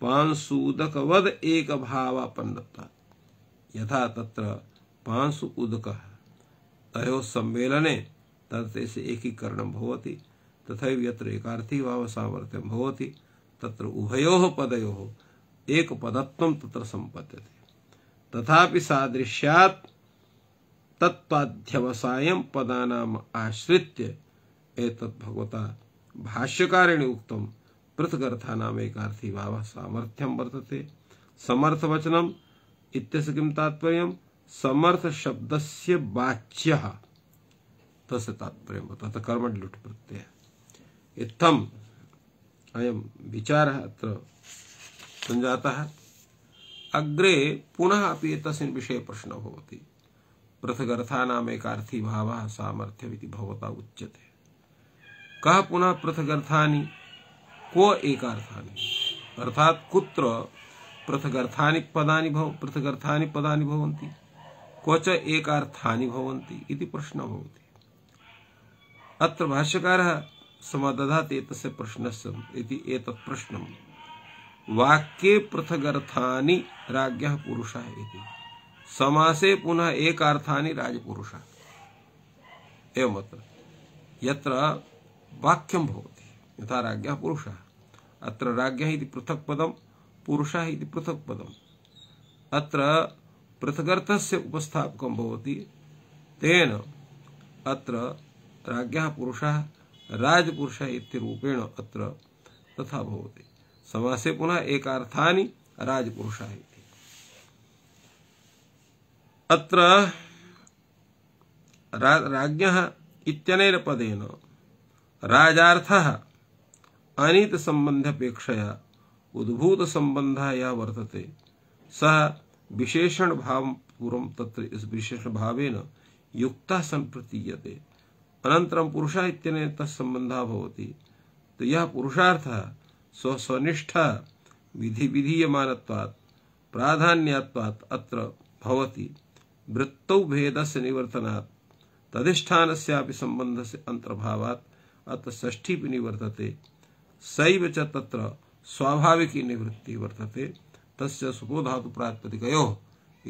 पांशुदक वद एक भावापन्नता यथा तत्र पांशु उदक है तयो सम्मेलने तस्य एकीकरण भवति तथा यत्र एकार्थी भाव सामर्थ्यं भवति तत्र उभयो पदयो एक एकपदत्वं तत्र सम्पद्यते तथापि सादृश्यात् तत्पाध्यवसायं पदानाम् आश्रित्य एतत् भगवता भाष्यकारेण उक्तं पृथगर्थानामेकार्थी भावः सामर्थ्यं वर्तते समर्थवचनम् इत्यस्य किम तात्पर्यं समर्थ शब्द से वाच्य तात्पर्य होता तथा कर्म लुट प्रत्यय इतम अयम विचार अत्र संजाता है अग्रे पुनः अपि एतस्मिन् विषये प्रश्नो भवति पृथगर्थानामेकार्थी भाव सामर्थ्य भवता उच्यते कह पुनः पृथगर्थानि को एकार्थानि अर्थात कुत्र पृथगर्थानि पदा भव पदा पदानि क्वच एक इति प्रश्न होती अत्र भाष्यकार समादधाति एतस्य प्रश्न इति एतत् प्रश्नं वाक्ये पृथगर्थानि राज्ञः पुरुषः इति समासे पुनः एक एकार्थानि राजपुरुषः एवमत्र यत्र वाक्यम भवति यथा राज्ञः पुरुषः अत्र राज्ञः इति पृथक् पदं पुरुषः इति पृथक् पदम् अत्र पृथगर्थस्य उपस्थापकं भवति तेन अत्र राज्ञः पुरुषः राजपुरुषः अत्र तथा भवति समासे पुनः एकार्थानि राजपुरुषः अत्र राज्ञः इत्यनेन पदेन राजार्थः अनीतसम्बन्ध्यपेक्षया उद्भूतसम्बन्धः यः वर्तते सः विशेषण भाव पूर्व तत्र इस विशेषण भावेन युक्ता संप्रतीयते अनंतरम पुरुषा इतने तत्संबंधः भवति तो यह पुरुषार्थ स्वस्वनिष्ठा विधि विधीयमानत्वात् प्राधान्यात्वात् अत्र भवति वृत्तौ भेदस्य निवर्तनात् तदिष्ठानस्यापि सम्बन्धस्य अन्तर्भावात् अत षष्ठीपि निवर्तते सैव च तत्र स्वाभाविकी निवृत्ति वर्तते तस्य सुको धातु प्रातिपदिकयो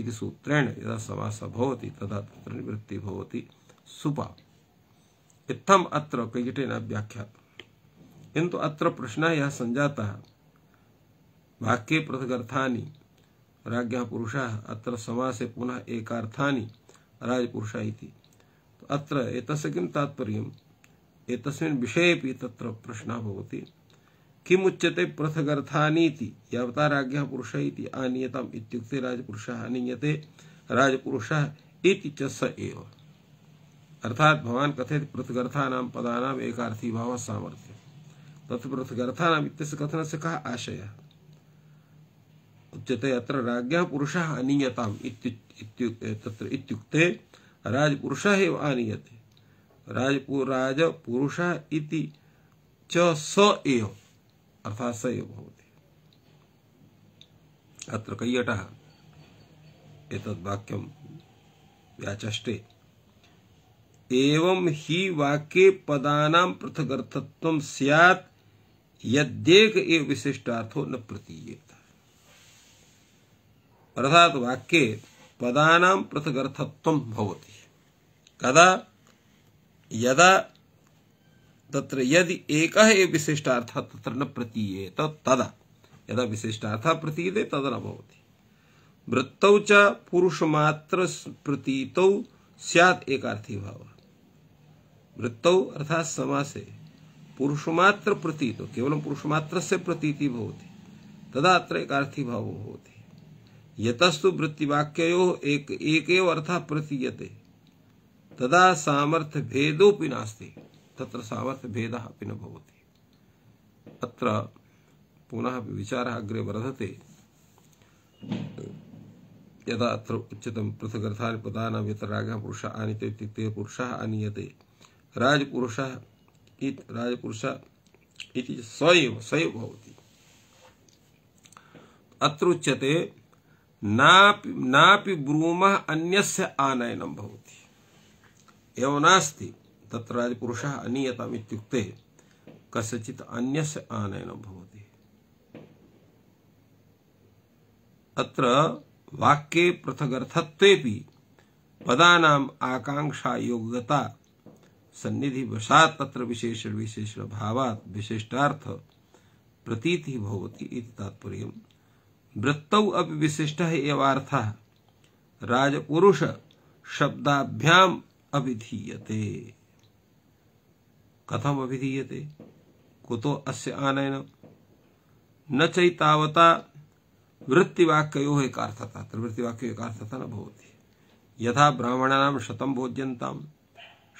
इति सूत्रेण यदा समासः भवति तदा तत्र निवृत्ति भवति सुपा इत्थम अत्र कैकटेन व्याख्यात किंतु अत्र प्रश्न यह संजाता है वाक्ये पृथगर्थानि राज्ञः पुरुषः अत्र समासे पुनः एकार्थानि राजपुरुषः इति अत्र एतस्य किं तात्पर्यम् एतस्मिन् विषयेपि तत्र प्रश्नः भवति किमुच्यते पृथगर्थानीति यवताराज्ञः पुरुषः इति आनीयताम् इत्युक्ते राजपुरुषः आनीयते राजपुरुष इति च स एव अर्थात भगवान कथित पृथगर्था नाम पदा नाम एकार्थी भाव सामर्थ्य पृथगर्था नाम इत्यस्य कथन से कहा आशय उच्यते अत्र राज्ञः पुरुषः अनीयताम तत्र इत्युक्ते राजपुरुषः एव आनीयते राजपुरुषः इति च स एव अर्थात स एव भवति अत्र कैयटः एतद्वाक्यं व्याचष्टे एवं हि वाक्ये पदानां पृथगर्थत्वं स्यात् यद्येक एव विशिष्टार्थो न प्रतीयेत अर्थात वाक्ये पदानां पृथगर्थत्वं भवति कदा यदा तत्र यदि एक एव तत्र न प्रतीयेत तदा यदा विशिष्टार्थः प्रतीयते तदा न भवति वृत्तौ च पुरुषमात्र प्रतीतौ स्यात् एकार्थी भाव वृत्तौ अर्थात समासे पुरुषमात्र प्रतीतो केवलं पुरुषमात्र से प्रतीति भवति तदा अत्र एकार्थी भावो भवति यतस्तु वृत्तिवाक्ययोः एक एकेव अर्थः प्रतीयते तदा सामर्थ्यभेदोऽपि नास्ति तत्र सामर्थ्यभेदः अपि न भवति अत्र पुनः विचारः अग्रे वर्धते यदा अत्र उच्यतं पृथगर्थानि पदानां यत्र रागः पुरुषः आनीत इत्युक्ते पुरुषः आनीयते राजपुरुषः इति इति स एव स एव भवति अत्र उच्यते नापि नापि ब्रूमः अन्यस्य आनयनं भवति एवं नास्ति तत्रादि पुरुषः अनीयताम् इत्युक्ते कस्यचित् अन्यस्य आनयनं भवति अत्र वाक्ये पृथगर्थत्वेपि पदानाम् आकाङ्क्षायोग्यता सन्निधिवशात् तत्र विशेषविशेषभावात् विशिष्टार्थ प्रतीतिः भवति इति तात्पर्यं वृत्तौ अपि विशिष्टः एवार्थः राजपुरुषशब्दाभ्याम् अभिधीयते कथम अभिधीयते कुतो अस्य आनयन न चैतावता वृत्तिवाक्यो एकार्थता तत्र एक अर्थता न भवति यथा ब्राह्मणानां शतम भोज्यन्तां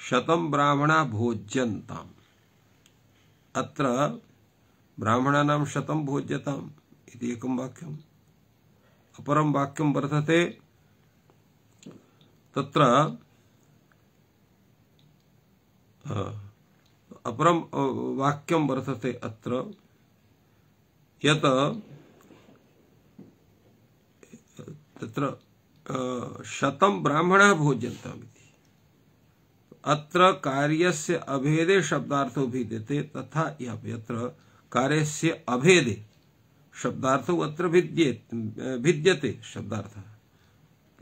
शतम ब्राह्मणा भोज्यन्ताम् अत्र ब्राह्मणानां शतं भोज्यताम् इति एकं वाक्यम् अपरं वाक्यं वर्तते तत्र अपरम वाक्यम वर्तते अत्र यत तत्र शतम ब्राह्मण भोज्यन्तमिति अत्र कार्यस्य अभेदे शब्दार्थो भी देते तथा यत्र कार्यस्य अभेदे शब्दार्थो अत्र भिद्ये भिद्यते शब्दार्थ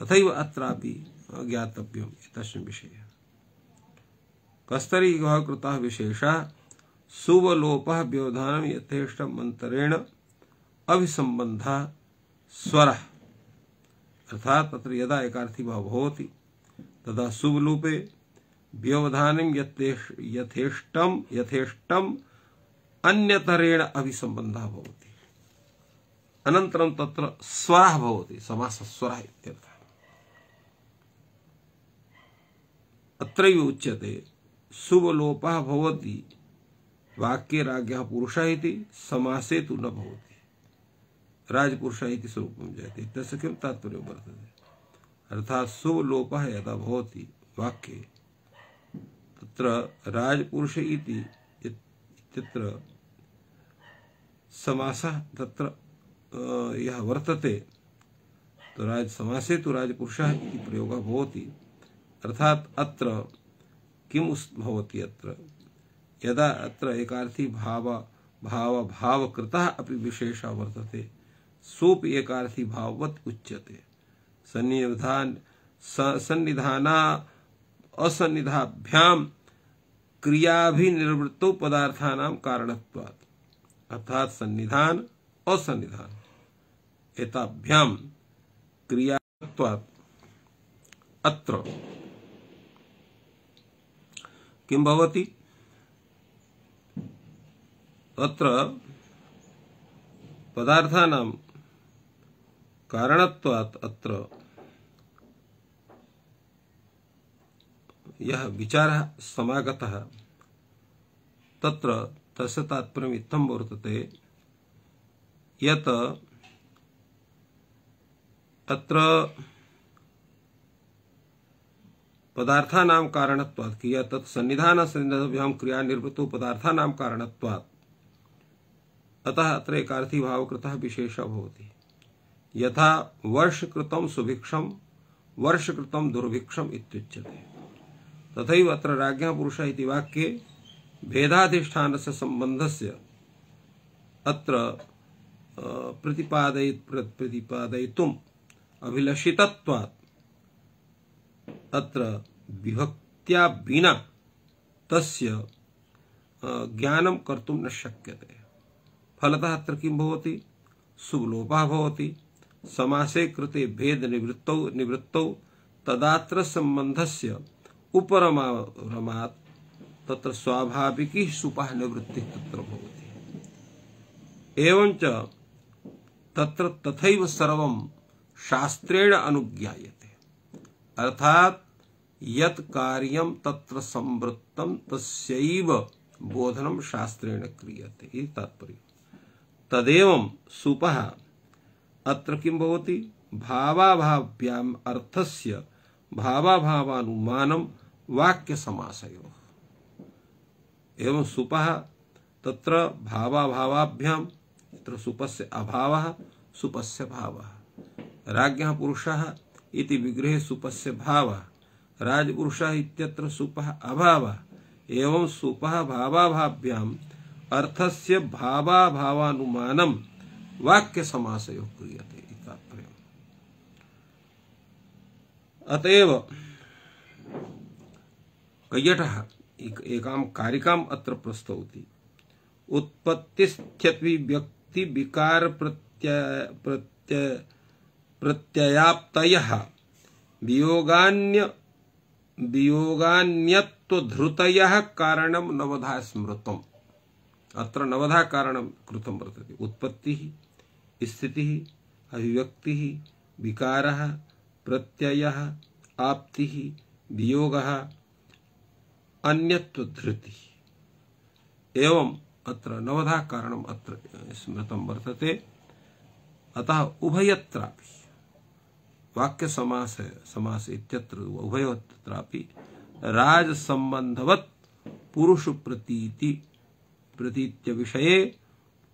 तथा अत्रापि ज्ञातव्यम् एतस्मिन् विषये कस्तरी कृता विशेषः सुवलोप व्यवधान यथेष्ट मंत्रेण अभिसंबंध स्वर अर्थात तत्र यदा एकार्थी भाव होती तदा सुवलोपे व्यवधान यथेष्टम यथेष्टम अन्यतरेण अभिसंबंध होती अनन्तरं तत्र स्वर होती समास स्वर अत्र उच्यते शुभ लोप होती वाक्य राज्य पुरुष समासे तो न होती राजपुरुष स्वरूप जाती तस्य किम तात्पर्य वर्तते अर्थात शुभ लोप यदा होती वाक्य तत्र समास इत्यत्र समासः तत्र यः वर्तते तो राज समासे तो राजपुरुष प्रयोग होती अर्थात अत्र किम भवति अत्र यदा अत्र एकार्थी भाव भाव भावकृतः अपि विशेषः वर्तते सोप एकार्थी भाववत् उच्यते सन्निधान सन्निधाना असन्निधाभ्याम क्रियाभिनिर्वृत्तो पदार्थानां कारणत्वात् अर्थात सन्निधान असन्निधान एताभ्याम क्रिया अत्र किं भवति अत्र पदार्थानां कारणत्वात् अत्र यः विचारः समागतः तत्र तस्य तात्पर्यम् इत्थं वर्तते यत् अत्र पदार्थानाम कारणत्वात् किया तत् सन्निधान सन्निधभ्याम क्रिया निर्वृतो पदार्थानाम अतः अत्र एकार्थी भाव कृतः विशेष भवति यथा वर्षकृतं सुभिक्षम वर्षकृतं दुर्भिक्षम इत्युच्यते तथैव अत्र राज्ञः पुरुषः इति वाक्ये भेदाधिष्ठानस्य सम्बन्धस्य अत्र प्रतिपादय प्रतिपादयितुम् अभिलषितत्वात् अत्र विभक्त्या विना तस्य ज्ञानम कर्तुम न शक्यते फलतः अत्र किं भवति सुलोपः भवति समासे कृते भेद निवृत्त निवृत्त तदात्र संबंधस्य उपरमात् तत्र स्वाभाविकी सुपा निवृत्ति तत्र भवति एवं च तत्र तथैव शास्त्रेण अनुज्ञाते अर्थात यत कार्यम तत्र संवृत्तम तस्व बोधनम शास्त्रेण क्रियते तात्पर्य तदेव सुप अत्र किम भवति भावाभाव्याम अर्थस्य भावाभावानुमानम वाक्य समासयो एवं सुप तत्र भावाभावाभ्याम तत्र सुपस्य अभावः सुपस्य भाव राज पुरुषः इति विग्रहे सुपस्य भावः राजपुरुषा इत्यत्र सुपः अभावः एवं सुपः भावाभाभ्याम अर्थस्य भावाभावानुमानम वाक्य समास क्रियते अतएव कैयटः एक, एकाम कारिकाम अत्र प्रस्तौति उत्पत्तिस्थ्यत्वि व्यक्ति विकार प्रत्यय प्रत्यय प्रत्ययाप्तयः वियोगान्य वियोगान्यत्वधृतय कारण नवधा स्मृतम अत्र नवधा कारण कृतम वर्तते उत्पत्ति स्थिति अभिव्यक्ति विकार प्रत्यय आपति वियोग अन्यत्वधृति एवं अत्र नवधा कारण अत्र स्मृतम वर्तते अतः उभयत्रापि वाक्य समास है समास इत्यत्र उभयत्रापि राज संबंधवत पुरुष प्रतीति प्रतीत्य विषय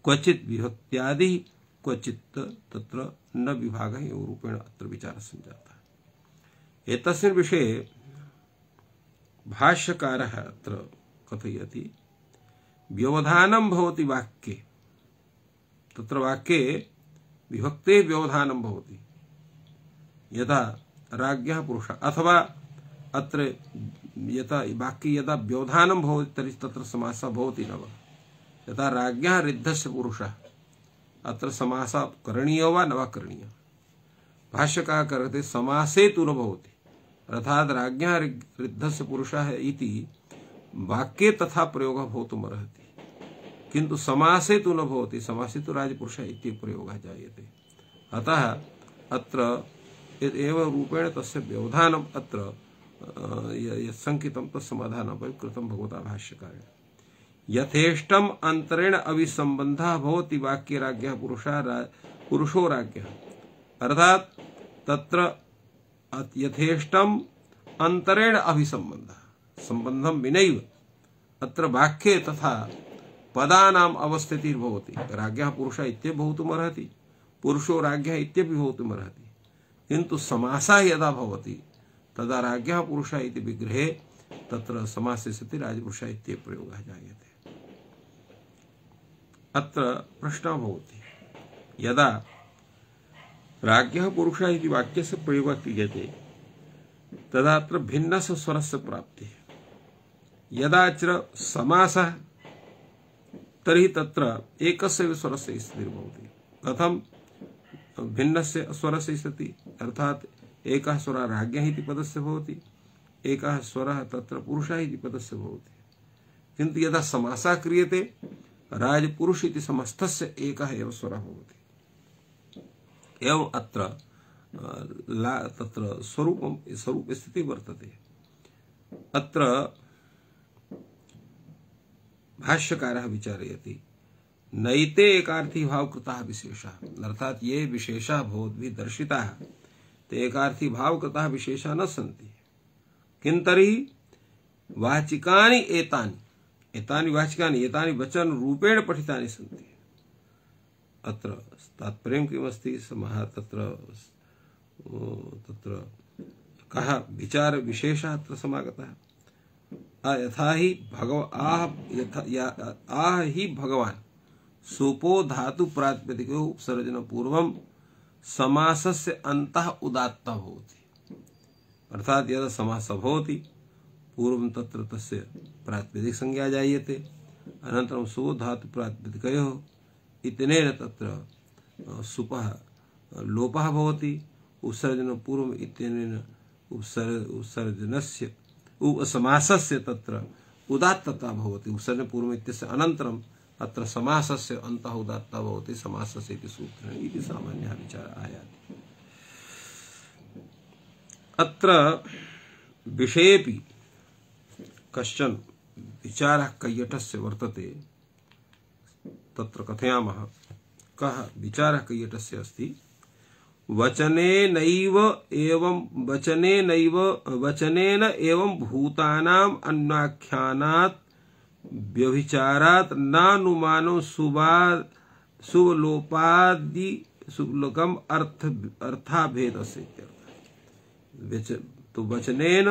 क्वचित विभक्त्यादि क्वचित तत्र न विभाग है रूपेण अत्र विचार संजाता है एतस्मिन् भाष्यकार भाष्यकारः अत्र कथयति व्यवधानं भवति वाक्ये तत्र वाक्ये विभक्ते व्यवधानं भवति यदा राज्ञः पुरुषः अथवा अत्र यथा वाक्य यदा व्यवधानं भवति तर्हि तत्र समासः भवति न वा यथा राज्ञः रिद्धस्य पुरुषः अत्र समासः करणीय वा न वा करणीय भाष्यकार करते समासे तु न भवति अर्थात राज्ञः रिद्धस्य पुरुषः इति वाक्ये तथा प्रयोगः भवितुमर्हति किन्तु समासे तो न भवति समासे तु राजपुरुषः इति जायते अतः अत्र एव रूपेण तस्य व्यवधानम अत्र यत्संकितं तत्समाधानमपि कृतं भगवता भाष्यकार यथेष्टम अंतरेण अभिसंबंध भवति वाक्य राज पुरुषा रा, पुरुषो राज्ञ अर्थात तत्र यथेष्टम अंतरेण अभिसंबंध संबंधम विन अत्र वाक्ये तथा पदानाम राज पुरुषा इत्य इत्यपि भवितुमर्हति पुरुषो इत्य भी इत्यपि भवितुमर्हति किंतु समासा यदा भवति तदा राज्ञः पुरुष इति विग्रहे तत्र समासे सति राजपुरुषः इत्येव प्रयोगः जायते अत्र प्रश्न भवति यदा राज्ञः पुरुष इति वाक्यस्य प्रयोगः क्रियते तदा अत्र भिन्नस्य स्वरस्य प्राप्तिः यदा च समासः तर्हि तत्र एकस्य एव स्वरस्य स्थितिर्भवति कथं भिन्न से स्वर से सती अर्थात एक स्वर पद से होती एक स्वर तत्र पुरुष ही पद से होती किंतु यदा समासा क्रियते राजपुरुष इति समस्त एकः एव स्वरः भवति एवम् अत्र ला स्वरूप स्वरूपं स्वरूपस्थितिः वर्तते अत्र भाष्यकार विचारयती नैते एकार्थी भाव कृता विशेष अर्थात ये विशेषा बहुत भी दर्शिता है तो एकार्थी भाव कृता विशेषा न सन्ती सन्ति किंतरी वाचिकानि एतानी एतानी वाचिकानि एतानी वचन रूपेण पठिता सन्ति अत्र तात्पर्य किमस्ति समः तत्र तत्र विचार विशेष अत्र समागत समागतः यथा ही भगव आह यथा या आह ही भगवान सोपो धातु प्रातिपदिक उपसर्जन पूर्व समास से अंत उदात्त होती अर्थात यदि समास होती पूर्व तत्र तस्य प्रातिपदिक संज्ञा थे अनंतर सो धातु प्रातिपदिक इतने तत्र सुप लोप होती उपसर्जन पूर्व इतने उपसर् उपसर्जन से उपसमास से तत्र उदात्तता होती उपसर्जन पूर्व इतने अनंतरम अत्र समासस्य अंत उदात्ता भवति समासस्य इति सूत्रेण इति सामान्यः विचारः आयाति अत्र विषयेपि कश्चन विचारः कैयटस्य वर्तते तत्र कथयामः कः विचारः कैयटस्य अस्ति वचने नैव एवं वचने नैव वचनेन एवं भूतानाम् अन्वाख्यानात् व्यभिचारात नानुमानो सुबाद सुबलोपादि सुबलोकम अर्थ अर्थाभेद से तो वचनेन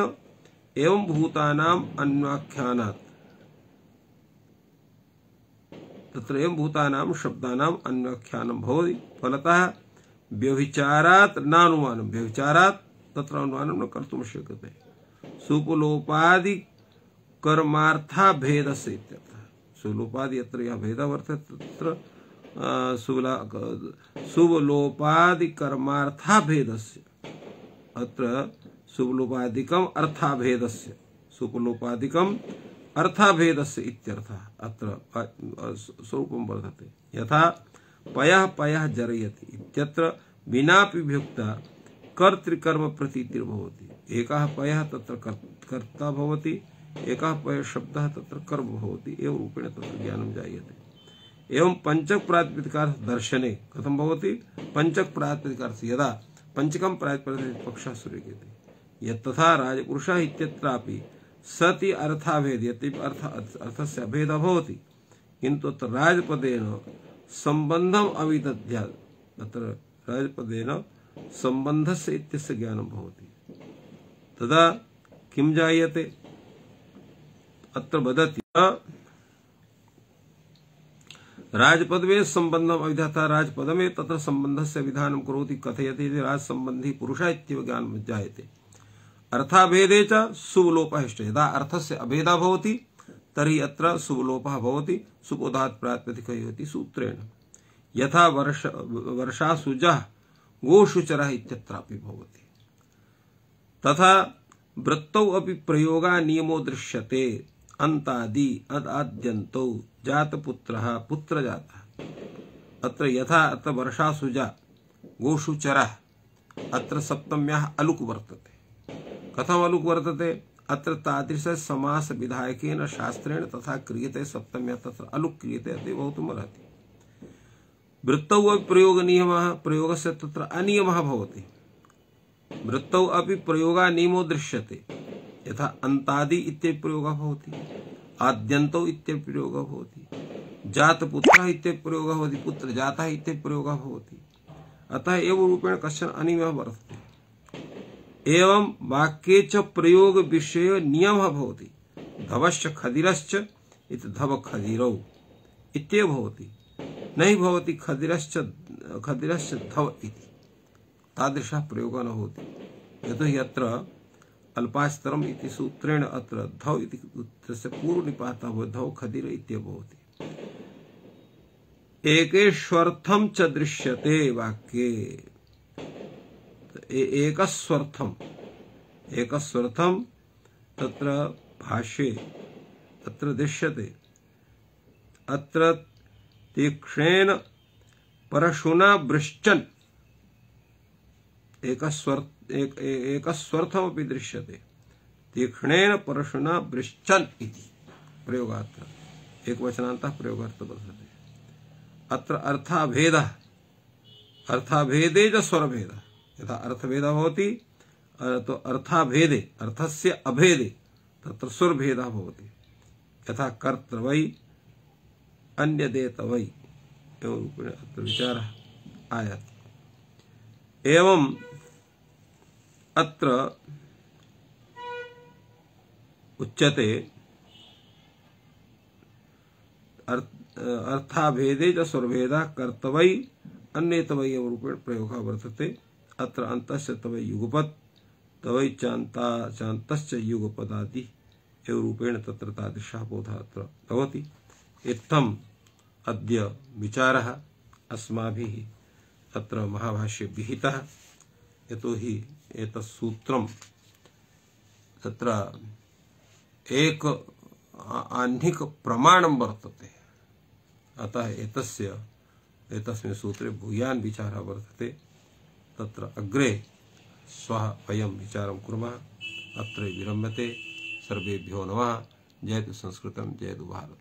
एवं भूतानाम अन्वाख्यानात् तत्र एवं भूतानाम शब्दानाम अन्वाख्यानम भवति फलतः व्यभिचारात् नानुमानम व्यभिचारात् तत्र अनुमानम न कर्तुं शक्यते सुपलोपादि कर्मार्था भेद से सुलोपाद यत्र यह भेद वर्त तत्र सुबलोपादि कर्मार्था भेदस्य अत्र सुबलोपादिकम अर्थाभेदस्य सुपलोपादिकम से इत्यर्थ अत्र स्वरूप वर्तते यथा पय पय जरयती इत्यत्र विनापि व्युक्ता कर्तृकर्म प्रतीतिर्भवती एक पय तत्र कर्ता भवति एक शब्द तत्र कर्म होती एवं रूपेण तत्र ज्ञानम जायते एवं पंचक प्रातिपदिकार दर्शने कथम होती पंचक प्रातिपदिकार यदा पंचकम प्रातिपदिक पक्ष सूर्यते यथा राजपुरुष सती सति अर्थाभेद यद्यपि अर्थ से अभेद भवति किन्तु अत्र राजपदेन संबंधम अविदध्यात् अत्र राजपदेन सम्बन्धस्य इत्यस्य ज्ञानं भवति तदा किम जायते अत्र वदति राजपदवे संबंधम अभिधाता राजपदमे तत्र संबंधस्य विधान करोति कथयति यदि राजसंबंधी पुरुषः इत्येव ज्ञान जायते अर्थाभेदे च शुभलोपः इष्ट यदा अर्थस्य अभेदा भवति तरी अत्र शुभलोपः भवति सुबोधात् प्रातिपदिकयति सूत्रेण यथा वर्ष वर्षासुजः गोशुचरः इत्यत्रापि भवति तथा वृत्तौ अपि प्रयोगा नियमो दृश्यते अंतादि अदाद्यन्तो जातपुत्रः पुत्रजातः अत्र यथा अत्र वर्षासुजा गोषुचरः अत्र सप्तम्याः अलुक वर्तते कथम अलुक वर्तते अत्र तादृश समास विधायकेन शास्त्रेण तथा क्रियते सप्तम्या तत्र अलुक क्रियते अति भवितुमर्हति वृत्तौ अपि प्रयोगनियमः प्रयोगस्य तत्र अनियमः भवति वृत्तौ अपि प्रयोगानियमो दृश्यते यथा अंतादि इत्य प्रयोग होती आद्यंतो इत्य प्रयोग होती जात पुत्र इत्य प्रयोग होती पुत्र जाता इत्य प्रयोग होती अतः एवं रूपेण कश्चन अनियम वर्तते एवं वाक्य च प्रयोग विषय नियम होती धवश्च खदिरश्च इत धव खदिरो इत्येव भवति नहीं भवति खदिरश्च खदिरश्च धव इति तादृश प्रयोग न होती यतो यत्र अल्पास्तरम सूत्रेण अत्र धौ इति सूत्रस्य पूर्वनिपातः धौ खदिर इत्यभवति एकेश्वर्थम च दृश्यते वाक्ये एकस्वर्थम एकस्वर्थम तत्र भाष्ये तत्र दृश्यते अत्र तीक्ष्णेन परशुना वृश्चन् एकस्वर एक एकस्वर्थमपि दृश्यते तीक्ष्णेन परशुना वृश्चन प्रयोगार्थ एक वचनांतः प्रयोगार्थ वर्तते अत्र अर्थाभेदः अर्थाभेदे च स्वरभेदः यथा अर्थभेदः भवति तो अर्थाभेदे अर्थस्य अभेदे तत्र स्वरभेदः भवति यथा कर्तृवै अन्यदेतवै एवं रूपेण अत्र विचारः एवं अत्र उच्यते अर्थाभेदे च स्वरभेदा कर्तवय अन्य तवय रूपेण प्रयोग वर्तते अत्र अंतस्य तवय युगपत तवय चांता चांतस्य युगपदादि एव रूपेण तत्र तादृशः बोधः अत्र भवति इत्थम् अद्य विचारः अस्माभिः अत्र महाभाष्ये विहितः यतो एतत् सूत्रं तत्र एक आह्निक वर्त है अतः एतस्य एतस्मिन् सूत्रे भूयान् विचारः वर्तते तत्र अग्रे श्वः वयं विचारं कुर्मः अत्र विरम्यते सर्वेभ्यो नमः जयतु संस्कृतं जयतु भारत